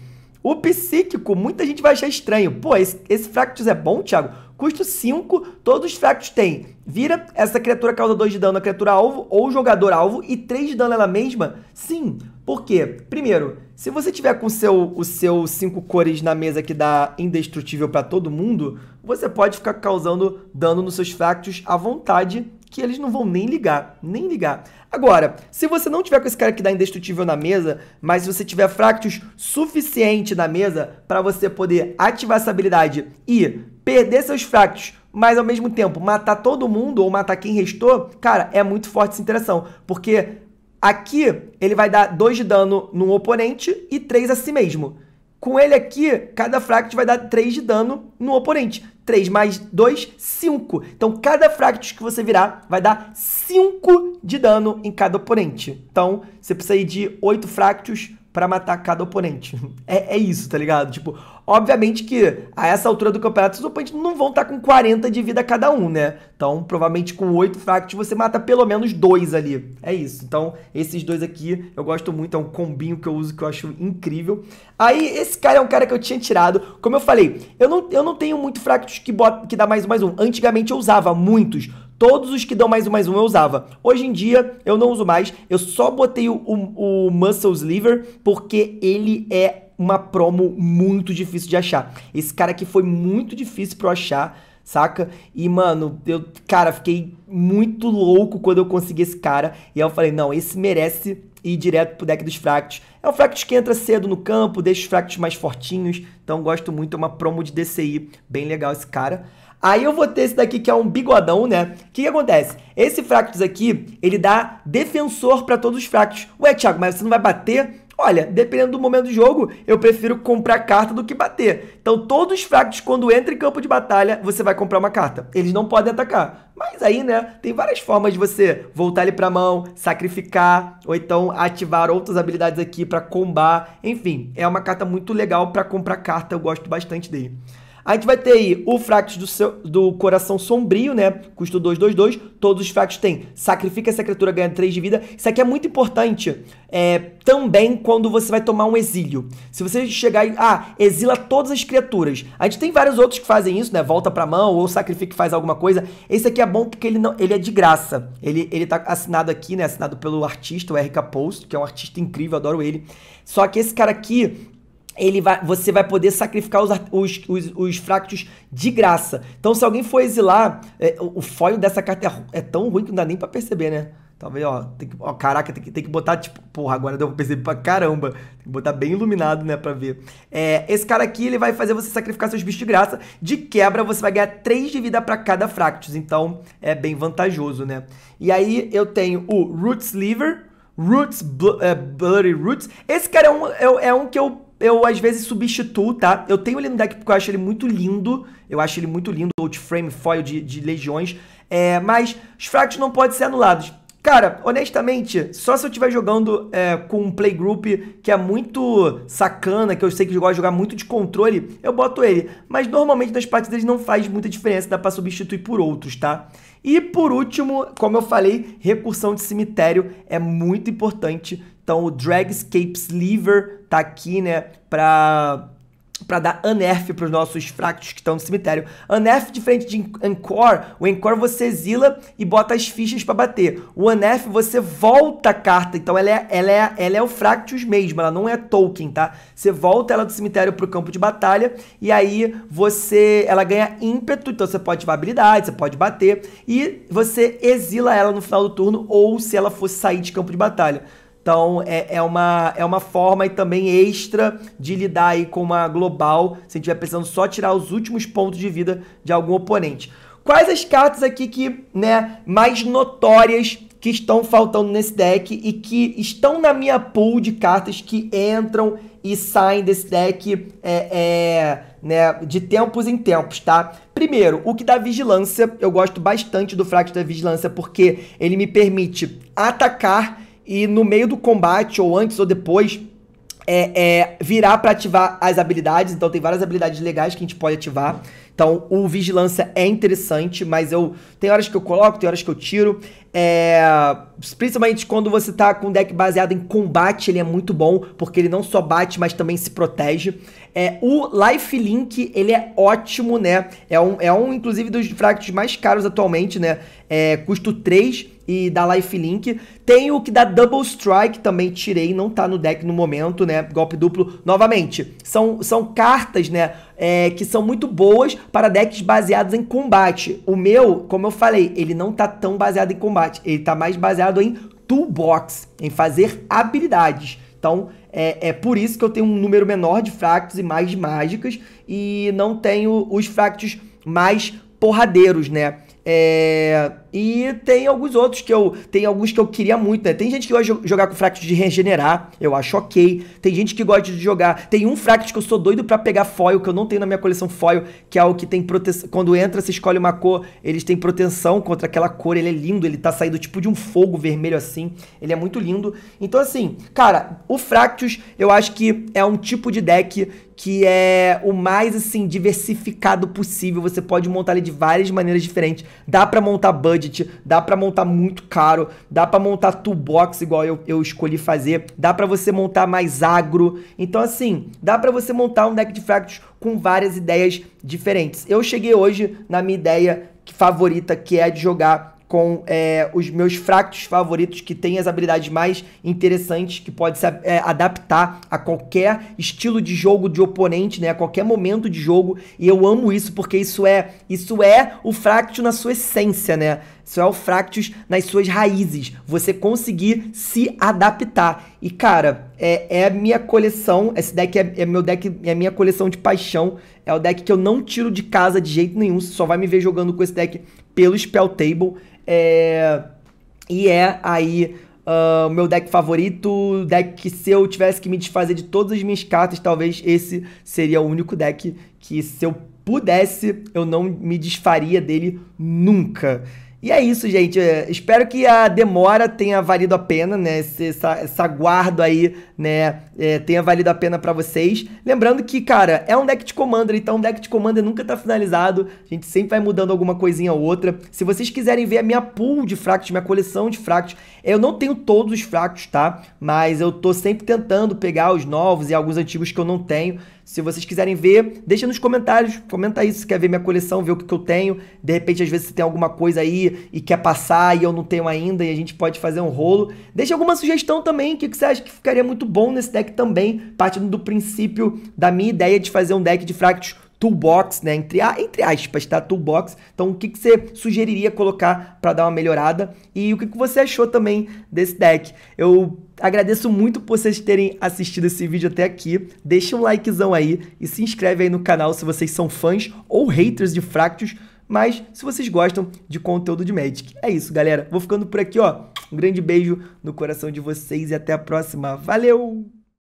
O psíquico, muita gente vai achar estranho. Pô, esse, esse Fractus é bom, Thiago? Custo 5, todos os Fractus têm. Vira, essa criatura causa 2 de dano à criatura alvo ou jogador alvo e 3 de dano ela mesma? Sim. Por quê? Primeiro, se você tiver com seu, o seu 5 cores na mesa que dá indestrutível para todo mundo, você pode ficar causando dano nos seus Fractus à vontade que eles não vão nem ligar, nem ligar. Agora, se você não tiver com esse cara que dá indestrutível na mesa, mas se você tiver fractos suficiente na mesa para você poder ativar essa habilidade e perder seus fractos, mas ao mesmo tempo matar todo mundo ou matar quem restou, cara, é muito forte essa interação, porque aqui ele vai dar 2 de dano num oponente e 3 a si mesmo. Com ele aqui, cada fractus vai dar 3 de dano no oponente. 3 mais 2, 5. Então, cada Fractus que você virar vai dar 5 de dano em cada oponente. Então, você precisa ir de 8 Fractus para matar cada oponente. É, é, isso, tá ligado? Tipo, obviamente que a essa altura do campeonato, os oponentes não vão estar tá com 40 de vida cada um, né? Então, provavelmente com 8 fractos você mata pelo menos dois ali. É isso. Então, esses dois aqui eu gosto muito, é um combinho que eu uso que eu acho incrível. Aí, esse cara é um cara que eu tinha tirado. Como eu falei, eu não, eu não tenho muito fractos que, bota, que dá mais um mais um. Antigamente eu usava muitos. Todos os que dão mais um, mais um eu usava. Hoje em dia eu não uso mais. Eu só botei o, o, o Muscle Sliver porque ele é uma promo muito difícil de achar. Esse cara aqui foi muito difícil pra eu achar, saca? E, mano, eu, cara, fiquei muito louco quando eu consegui esse cara. E aí eu falei, não, esse merece ir direto pro deck dos fractos. É um fractos que entra cedo no campo, deixa os fractos mais fortinhos. Então gosto muito, é uma promo de DCI bem legal esse cara. Aí eu vou ter esse daqui que é um bigodão, né? O que, que acontece? Esse Fractus aqui, ele dá defensor para todos os Fractus. Ué, Thiago, mas você não vai bater? Olha, dependendo do momento do jogo, eu prefiro comprar carta do que bater. Então, todos os fractos, quando entra em campo de batalha, você vai comprar uma carta. Eles não podem atacar. Mas aí, né, tem várias formas de você voltar ele pra mão, sacrificar, ou então ativar outras habilidades aqui para combar. Enfim, é uma carta muito legal para comprar carta, eu gosto bastante dele. A gente vai ter aí o Fractus do, seu, do Coração Sombrio, né? Custo 222. Todos os Fractus têm. Sacrifica essa criatura, ganha 3 de vida. Isso aqui é muito importante é, também quando você vai tomar um exílio. Se você chegar e. Ah, exila todas as criaturas. A gente tem vários outros que fazem isso, né? Volta pra mão ou sacrifica e faz alguma coisa. Esse aqui é bom porque ele, não, ele é de graça. Ele, ele tá assinado aqui, né? Assinado pelo artista, o RK Post, que é um artista incrível, adoro ele. Só que esse cara aqui, ele vai, você vai poder sacrificar os, os, os, os, fractos de graça. Então, se alguém for exilar, é, o, o foil dessa carta é, é, tão ruim que não dá nem para perceber, né? Talvez, ó, tem que, ó, caraca, tem que, tem que botar, tipo, porra, agora deu pra perceber pra caramba. Tem que botar bem iluminado, né, pra ver. É, esse cara aqui, ele vai fazer você sacrificar seus bichos de graça. De quebra, você vai ganhar 3 de vida para cada Fractus. Então, é bem vantajoso, né? E aí, eu tenho o roots liver Roots, Bl uh, é, Bloody Roots. Esse cara é um, é, é um que eu eu às vezes substituo, tá? Eu tenho ele no deck porque eu acho ele muito lindo. Eu acho ele muito lindo, o frame foil de, de legiões. É, mas os fracos não podem ser anulados. Cara, honestamente, só se eu estiver jogando é, com um playgroup que é muito sacana, que eu sei que gosta de jogar muito de controle, eu boto ele. Mas normalmente nas partidas não faz muita diferença, dá pra substituir por outros, tá? E por último, como eu falei, recursão de cemitério é muito importante. Então o Dragscape Sliver tá aqui, né, pra para dar ANERF para os nossos fractos que estão no cemitério. ANERF, diferente de Encore, o Encore você exila e bota as fichas para bater. O ANERF você volta a carta, então ela é, ela é, ela é o Fractus mesmo, ela não é token, tá? Você volta ela do cemitério para o campo de batalha e aí você ela ganha ímpeto, então você pode ativar habilidade, você pode bater e você exila ela no final do turno ou se ela fosse sair de campo de batalha. Então é, é, uma, é uma forma e também extra de lidar aí com uma global, se a gente estiver precisando só tirar os últimos pontos de vida de algum oponente. Quais as cartas aqui que, né, mais notórias que estão faltando nesse deck e que estão na minha pool de cartas que entram e saem desse deck é, é, né, de tempos em tempos, tá? Primeiro, o que dá vigilância, eu gosto bastante do fraco da vigilância porque ele me permite atacar e no meio do combate, ou antes ou depois, é, é, virar para ativar as habilidades. Então tem várias habilidades legais que a gente pode ativar. Então o vigilância é interessante, mas eu tem horas que eu coloco, tem horas que eu tiro. É, principalmente quando você tá com um deck baseado em combate, ele é muito bom, porque ele não só bate, mas também se protege. É, o Lifelink, ele é ótimo, né? É um, é um inclusive, dos fractos mais caros atualmente, né? É, custo 3 e da Lifelink. Tem o que dá Double Strike, também tirei, não tá no deck no momento, né? Golpe duplo, novamente. São, são cartas, né? É, que são muito boas para decks baseados em combate. O meu, como eu falei, ele não tá tão baseado em combate. Ele tá mais baseado em toolbox, em fazer habilidades. Então, é, é, por isso que eu tenho um número menor de fractos e mais de mágicas. E não tenho os fractos mais porradeiros, né? É e tem alguns outros que eu. Tem alguns que eu queria muito, né? Tem gente que gosta de jogar com fractos de regenerar, eu acho ok. Tem gente que gosta de jogar. Tem um fracto que eu sou doido para pegar foil, que eu não tenho na minha coleção foil, que é o que tem proteção. Quando entra, você escolhe uma cor, eles têm proteção contra aquela cor. Ele é lindo, ele tá saindo tipo de um fogo vermelho assim. Ele é muito lindo. Então, assim, cara, o Fractus eu acho que é um tipo de deck que é o mais assim diversificado possível. Você pode montar ele de várias maneiras diferentes. Dá para montar Bud budget, dá para montar muito caro, dá para montar toolbox igual eu, eu escolhi fazer, dá para você montar mais agro. Então assim, dá para você montar um deck de fractos com várias ideias diferentes. Eu cheguei hoje na minha ideia favorita que é de jogar com é, os meus fractos favoritos que têm as habilidades mais interessantes que pode se é, adaptar a qualquer estilo de jogo de oponente, né? A qualquer momento de jogo. E eu amo isso porque isso é isso é o Fractus na sua essência, né? Isso é o Fractus nas suas raízes. Você conseguir se adaptar. E cara, é, é minha coleção. Esse deck é, é meu deck, é minha coleção de paixão. É o deck que eu não tiro de casa de jeito nenhum. Você só vai me ver jogando com esse deck pelo Spell Table. É, e é aí ah, o uh, meu deck favorito, deck que se eu tivesse que me desfazer de todas as minhas cartas, talvez esse seria o único deck que se eu pudesse, eu não me desfaria dele nunca. E é isso, gente. Eu espero que a demora tenha valido a pena, né? Esse, essa, esse aguardo aí, né? É, tenha valido a pena para vocês. Lembrando que, cara, é um deck de Commander, então um deck de Commander nunca tá finalizado. A gente sempre vai mudando alguma coisinha ou outra. Se vocês quiserem ver a minha pool de fractos, minha coleção de fractos, eu não tenho todos os fractos, tá? Mas eu tô sempre tentando pegar os novos e alguns antigos que eu não tenho. Se vocês quiserem ver, deixa nos comentários. Comenta aí se quer ver minha coleção, ver o que, que eu tenho. De repente, às vezes, se tem alguma coisa aí e quer passar e eu não tenho ainda e a gente pode fazer um rolo. Deixa alguma sugestão também. O que, que você acha que ficaria muito bom nesse deck também? Partindo do princípio da minha ideia de fazer um deck de fractos toolbox, né? Entre, ah, entre aspas, tá? Toolbox. Então, o que, que você sugeriria colocar para dar uma melhorada? E o que, que você achou também desse deck? Eu agradeço muito por vocês terem assistido esse vídeo até aqui. Deixa um likezão aí e se inscreve aí no canal se vocês são fãs ou haters de Fractus. Mas se vocês gostam de conteúdo de Magic. É isso, galera. Vou ficando por aqui, ó. Um grande beijo no coração de vocês e até a próxima. Valeu!